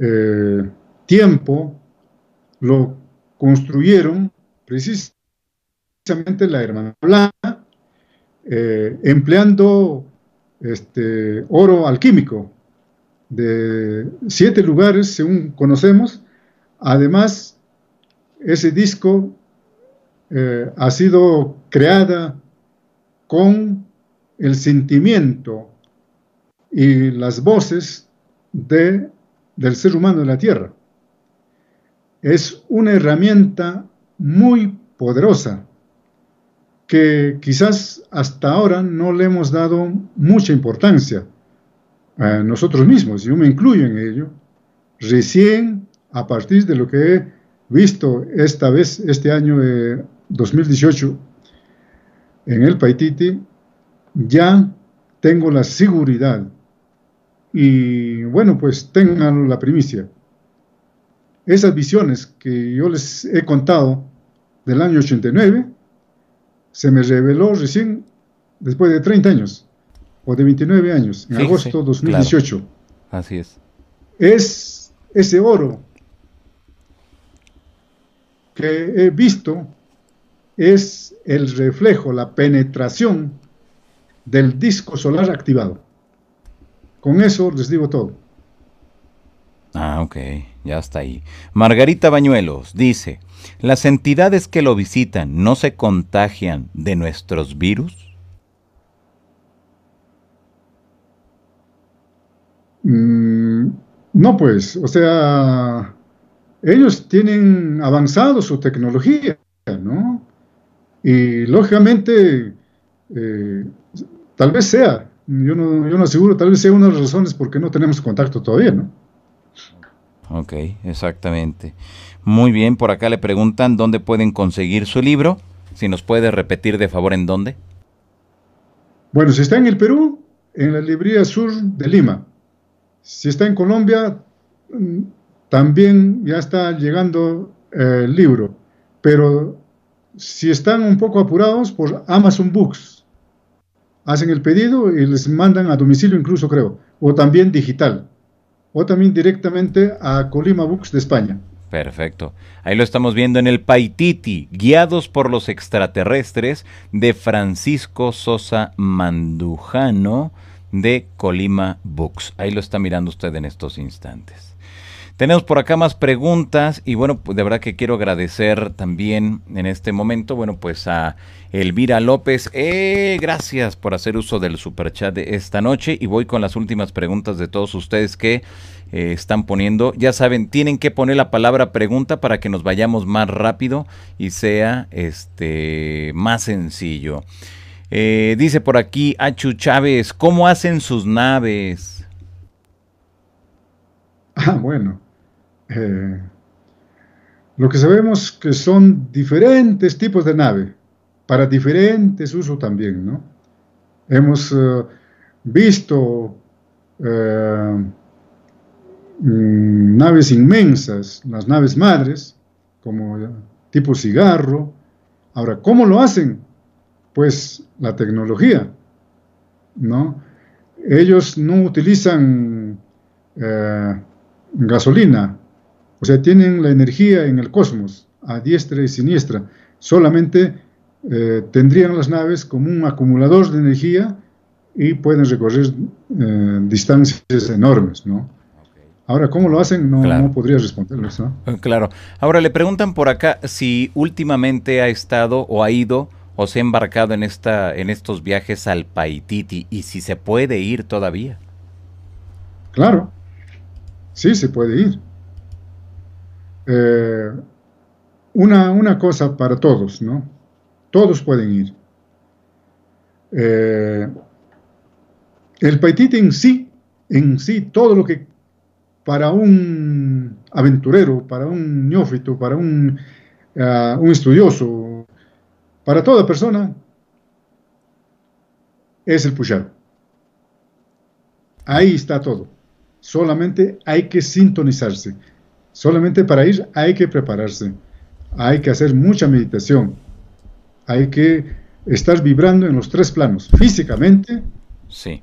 eh, tiempo lo construyeron precisamente la hermana Blanca, eh, empleando este, oro alquímico de siete lugares, según conocemos. Además, ese disco eh, ha sido creada con el sentimiento y las voces de, del ser humano de la Tierra. Es una herramienta muy poderosa que quizás hasta ahora no le hemos dado mucha importancia a nosotros mismos, yo me incluyo en ello, recién a partir de lo que he visto esta vez, este año eh, de 2018, en el Paititi, ya tengo la seguridad. Y bueno, pues tengan la primicia. Esas visiones que yo les he contado del año 89, se me reveló recién después de 30 años o de 29 años, en agosto de 2018. Así es. Es ese oro que he visto, es el reflejo, la penetración del disco solar activado. Con eso les digo todo. Ah, ok, ya está ahí. Margarita Bañuelos dice, ¿Las entidades que lo visitan no se contagian de nuestros virus? Mm, no, pues, o sea, ellos tienen avanzado su tecnología, ¿no? Y lógicamente, eh, tal vez sea, yo no, yo no aseguro, tal vez sea una de las razones por no tenemos contacto todavía, ¿no? Ok, exactamente. Muy bien, por acá le preguntan dónde pueden conseguir su libro. Si nos puede repetir de favor en dónde. Bueno, si está en el Perú, en la librería sur de Lima. Si está en Colombia, mm, también ya está llegando eh, el libro. Pero si están un poco apurados, por Amazon Books. Hacen el pedido y les mandan a domicilio incluso, creo. O también digital o también directamente a Colima Books de España. Perfecto. Ahí lo estamos viendo en el Paititi, guiados por los extraterrestres de Francisco Sosa Mandujano de Colima Books. Ahí lo está mirando usted en estos instantes. Tenemos por acá más preguntas y bueno, pues, de verdad que quiero agradecer también en este momento, bueno, pues a Elvira López. Eh, gracias por hacer uso del superchat de esta noche y voy con las últimas preguntas de todos ustedes que eh, están poniendo. Ya saben, tienen que poner la palabra pregunta para que nos vayamos más rápido y sea este más sencillo. Eh, dice por aquí Achu Chávez, ¿cómo hacen sus naves? Ah, bueno. Eh, lo que sabemos que son diferentes tipos de nave, para diferentes usos también, ¿no? Hemos eh, visto eh, mm, naves inmensas, las naves madres, como tipo cigarro. Ahora, ¿cómo lo hacen? Pues la tecnología, ¿no? Ellos no utilizan gasolina, o sea, tienen la energía en el cosmos, a diestra y siniestra. Solamente eh, tendrían las naves como un acumulador de energía y pueden recorrer eh, distancias enormes, ¿no? Ahora, ¿cómo lo hacen? No, podría responderles. Eh, claro. Ahora le preguntan por acá si últimamente ha estado o ha ido o se ha embarcado en, esta, en estos viajes al Paititi y si se puede ir todavía. Claro, sí se puede ir. Eh, una, una, cosa para todos, ¿no? Todos pueden ir. Eh, el paitita en sí, en sí, todo lo que para un aventurero, para un neófito, para un, ah, estudioso, para toda persona, es el pushar. Ahí está todo. Solamente hay que sintonizarse. Solamente para ir hay que prepararse, hay que hacer mucha meditación, hay que estar vibrando en los tres planos, físicamente, sí.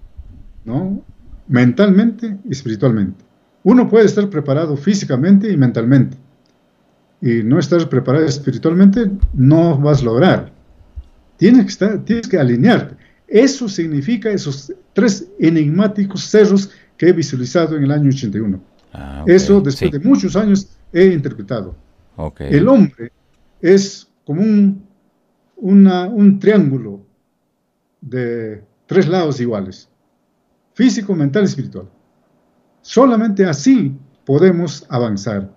¿no? mentalmente y espiritualmente. Uno puede estar preparado físicamente y mentalmente, y no estar preparado espiritualmente no vas a lograr. Tienes que, estar, tienes que alinearte. Eso significa esos tres enigmáticos cerros que he visualizado en el año 81. Ah, Eso después de muchos años he interpretado. El hombre es como un, triángulo de tres lados iguales, físico, mental y espiritual. Solamente así podemos avanzar,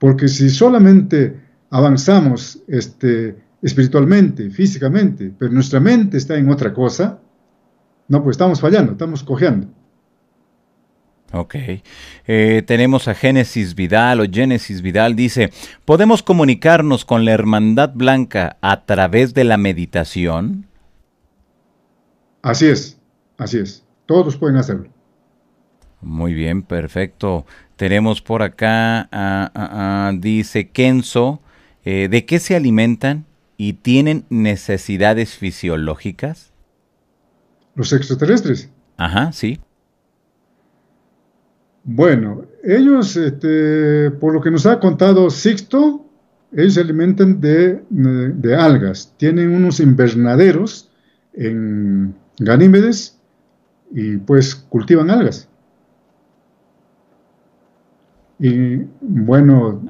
porque si solamente avanzamos este, espiritualmente, físicamente, pero nuestra mente está en otra cosa, no, pues estamos fallando, estamos cojeando. Ok. Eh, tenemos a Génesis Vidal o Génesis Vidal dice, ¿podemos comunicarnos con la Hermandad Blanca a través de la meditación? Así es, así es. Todos pueden hacerlo. Muy bien, perfecto. Tenemos por acá, dice Kenzo, eh, ¿de qué se alimentan y tienen necesidades fisiológicas? Los extraterrestres. Ajá, sí. Bueno, ellos, este, por lo que nos ha contado Sixto, ellos se alimentan eh, de, algas. Tienen unos invernaderos en Ganímedes y pues cultivan algas. Y bueno,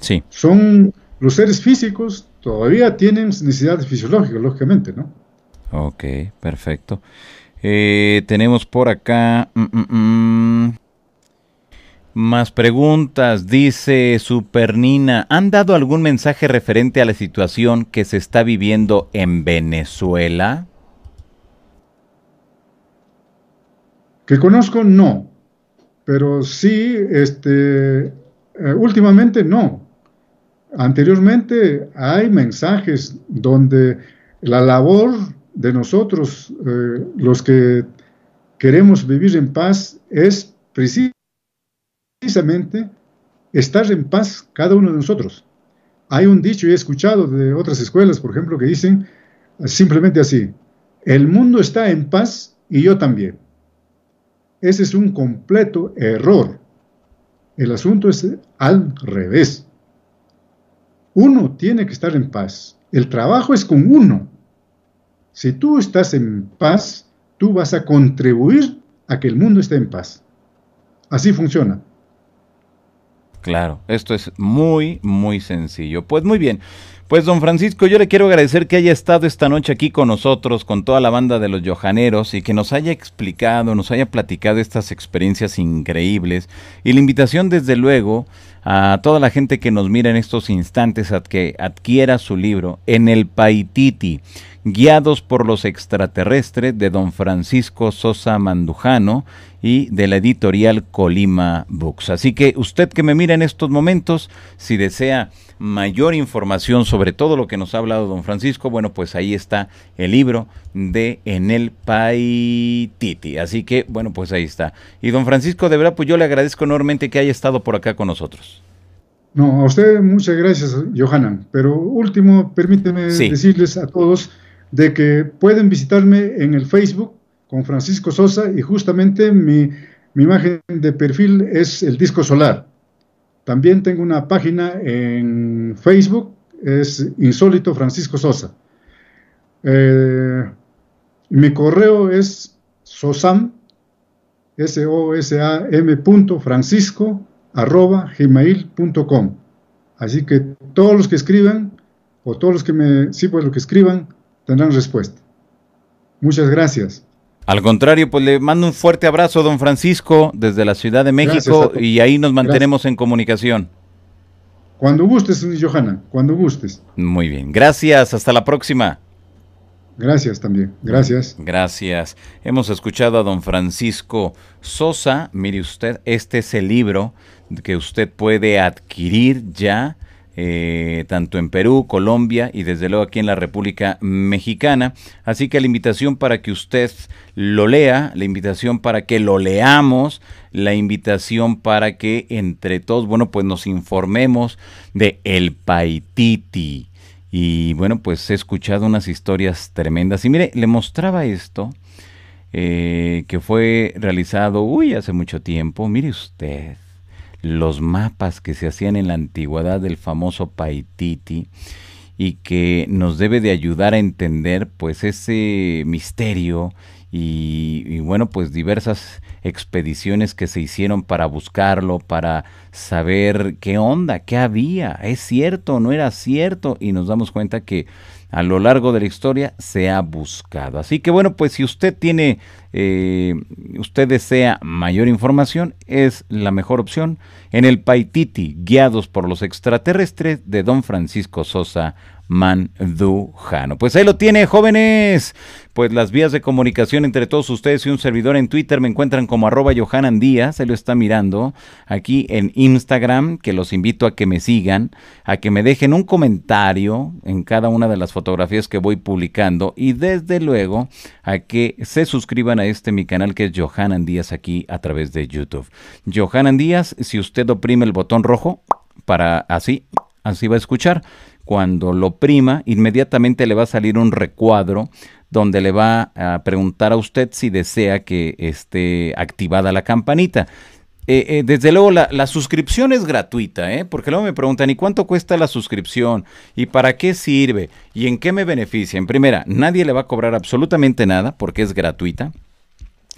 sí. son los seres físicos, todavía tienen necesidades fisiológicas, lógicamente, ¿no? Ok, perfecto. Eh, tenemos por acá... Mm, mm, mm, más preguntas, dice Supernina. ¿Han dado algún mensaje referente a la situación que se está viviendo en Venezuela? Que conozco, no. Pero sí, este, eh, últimamente no. Anteriormente hay mensajes donde la labor de nosotros, eh, los que queremos vivir en paz, es precisa precisamente estar en paz cada uno de nosotros. Hay un dicho, y he escuchado de otras escuelas, por ejemplo, que dicen simplemente así, el mundo está en paz y yo también. Ese es un completo error. El asunto es al revés. Uno tiene que estar en paz. El trabajo es con uno. Si tú estás en paz, tú vas a contribuir a que el mundo esté en paz. Así funciona. Claro, esto es muy, muy sencillo. Pues muy bien. Pues don Francisco, yo le quiero agradecer que haya estado esta noche aquí con nosotros, con toda la banda de los yohaneros y que nos haya explicado, nos haya platicado estas experiencias increíbles. Y la invitación, desde luego, a toda la gente que nos mira en estos instantes a que adquiera su libro en el Paititi guiados por los extraterrestres de don Francisco Sosa Mandujano y de la editorial Colima Books. Así que usted que me mira en estos momentos, si desea mayor información sobre todo lo que nos ha hablado don Francisco, bueno, pues ahí está el libro de En el Paititi. Así que, bueno, pues ahí está. Y don Francisco, de verdad, pues yo le agradezco enormemente que haya estado por acá con nosotros. No, a usted muchas gracias, Johanna. Pero último, permíteme decirles a todos de que pueden visitarme en el Facebook con Francisco Sosa y justamente mi, imagen de perfil es el disco solar. También tengo una página en Facebook, es Insólito Francisco Sosa. Eh, mi correo es sosam, s francisco Así que todos los que escriban, o todos los que me, sí, pues los que escriban, tendrán respuesta. Muchas gracias. Al contrario, pues le mando un fuerte abrazo, a don Francisco, desde la Ciudad de México y ahí nos mantenemos en comunicación. Cuando gustes, Johanna, cuando gustes. Muy bien, gracias, hasta la próxima. Gracias también, gracias. Gracias. Hemos escuchado a don Francisco Sosa. Mire usted, este es el libro que usted puede adquirir ya eh, tanto en Perú, Colombia y desde luego aquí en la República Mexicana. Así que la invitación para que usted lo lea, la invitación para que lo leamos, la invitación para que entre todos, bueno, pues nos informemos de El Paititi. Y bueno, pues he escuchado unas historias tremendas. Y mire, le mostraba esto. Eh, que fue realizado, uy, hace mucho tiempo, mire usted, los mapas que se hacían en la antigüedad del famoso Paititi y que nos debe de ayudar a entender pues ese misterio y, bueno pues diversas expediciones que se hicieron para buscarlo, para saber qué onda, qué había, es cierto, no era cierto y nos damos cuenta que a lo largo de la historia se ha buscado. Así que bueno, pues si usted tiene, eh, usted desea mayor información, es la mejor opción en el Paititi, guiados por los extraterrestres de don Francisco Sosa Mandujano. Pues ahí lo tiene, jóvenes. Pues las vías de comunicación entre todos ustedes y un servidor en Twitter me encuentran como arroba Johanan Díaz, se lo está mirando. Aquí en Instagram, que los invito a que me sigan, a que me dejen un comentario en cada una de las fotografías que voy publicando y desde luego a que se suscriban a este mi canal que es Johanan Díaz aquí a través de YouTube. Johanan Díaz, si usted oprime el botón rojo para así, así va a escuchar cuando lo prima, inmediatamente le va a salir un recuadro donde le va a preguntar a usted si desea que esté activada la campanita. Eh, eh, desde luego, la, suscripción es gratuita, ¿eh? porque luego me preguntan, ¿y cuánto cuesta la suscripción? ¿Y para qué sirve? ¿Y en qué me beneficia? En primera, nadie le va a cobrar absolutamente nada porque es gratuita.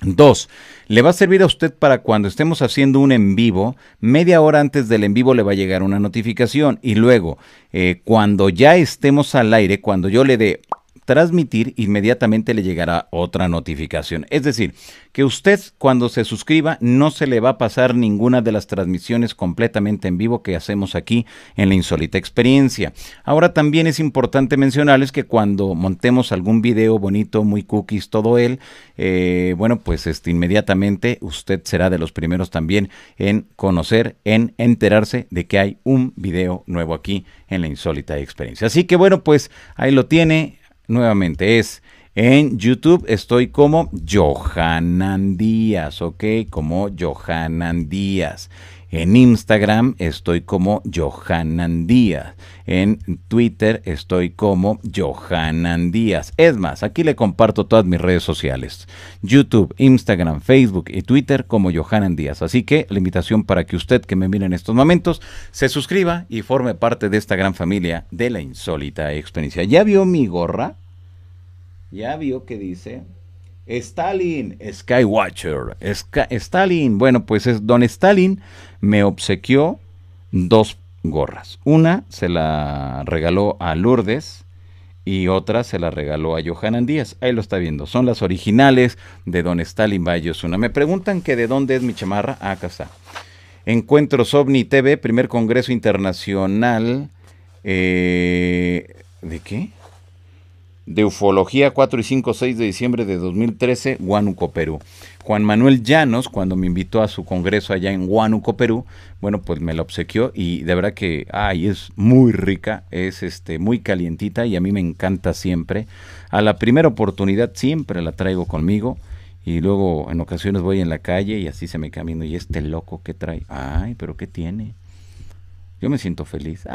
Dos, le va a servir a usted para cuando estemos haciendo un en vivo, media hora antes del en vivo le va a llegar una notificación y luego, eh, cuando ya estemos al aire, cuando yo le dé transmitir, inmediatamente le llegará otra notificación. Es decir, que usted cuando se suscriba no se le va a pasar ninguna de las transmisiones completamente en vivo que hacemos aquí en la insólita experiencia. Ahora también es importante mencionarles que cuando montemos algún video bonito, muy cookies, todo él, eh, bueno, pues este, inmediatamente usted será de los primeros también en conocer, en enterarse de que hay un video nuevo aquí en la insólita experiencia. Así que bueno, pues ahí lo tiene nuevamente es en YouTube estoy como Johanan Díaz, ¿ok? Como Johanan Díaz. En Instagram estoy como Johanan Díaz. En Twitter estoy como Johanan Díaz. Es más, aquí le comparto todas mis redes sociales. YouTube, Instagram, Facebook y Twitter como Johanan Díaz. Así que la invitación para que usted que me mire en estos momentos se suscriba y forme parte de esta gran familia de la insólita experiencia. ¿Ya vio mi gorra? ¿Ya vio que dice? Stalin, Skywatcher, Stalin. Bueno, pues es don Stalin me obsequió dos gorras. Una se la regaló a Lourdes y otra se la regaló a Johanan Díaz. Ahí lo está viendo. Son las originales de don Stalin una Me preguntan que de dónde es mi chamarra. Ah, acá está. Encuentros OVNI TV, primer congreso internacional. Eh, ¿De qué? de Ufología 4 y 5, 6 de diciembre de 2013, Huánuco, Perú. Juan Manuel Llanos, cuando me invitó a su congreso allá en Huánuco, Perú, bueno, pues me la obsequió y de verdad que, ay, es muy rica, es este, muy calientita y a mí me encanta siempre. A la primera oportunidad siempre la traigo conmigo y luego en ocasiones voy en la calle y así se me camino y este loco que trae, ay, pero ¿qué tiene? Yo me siento feliz.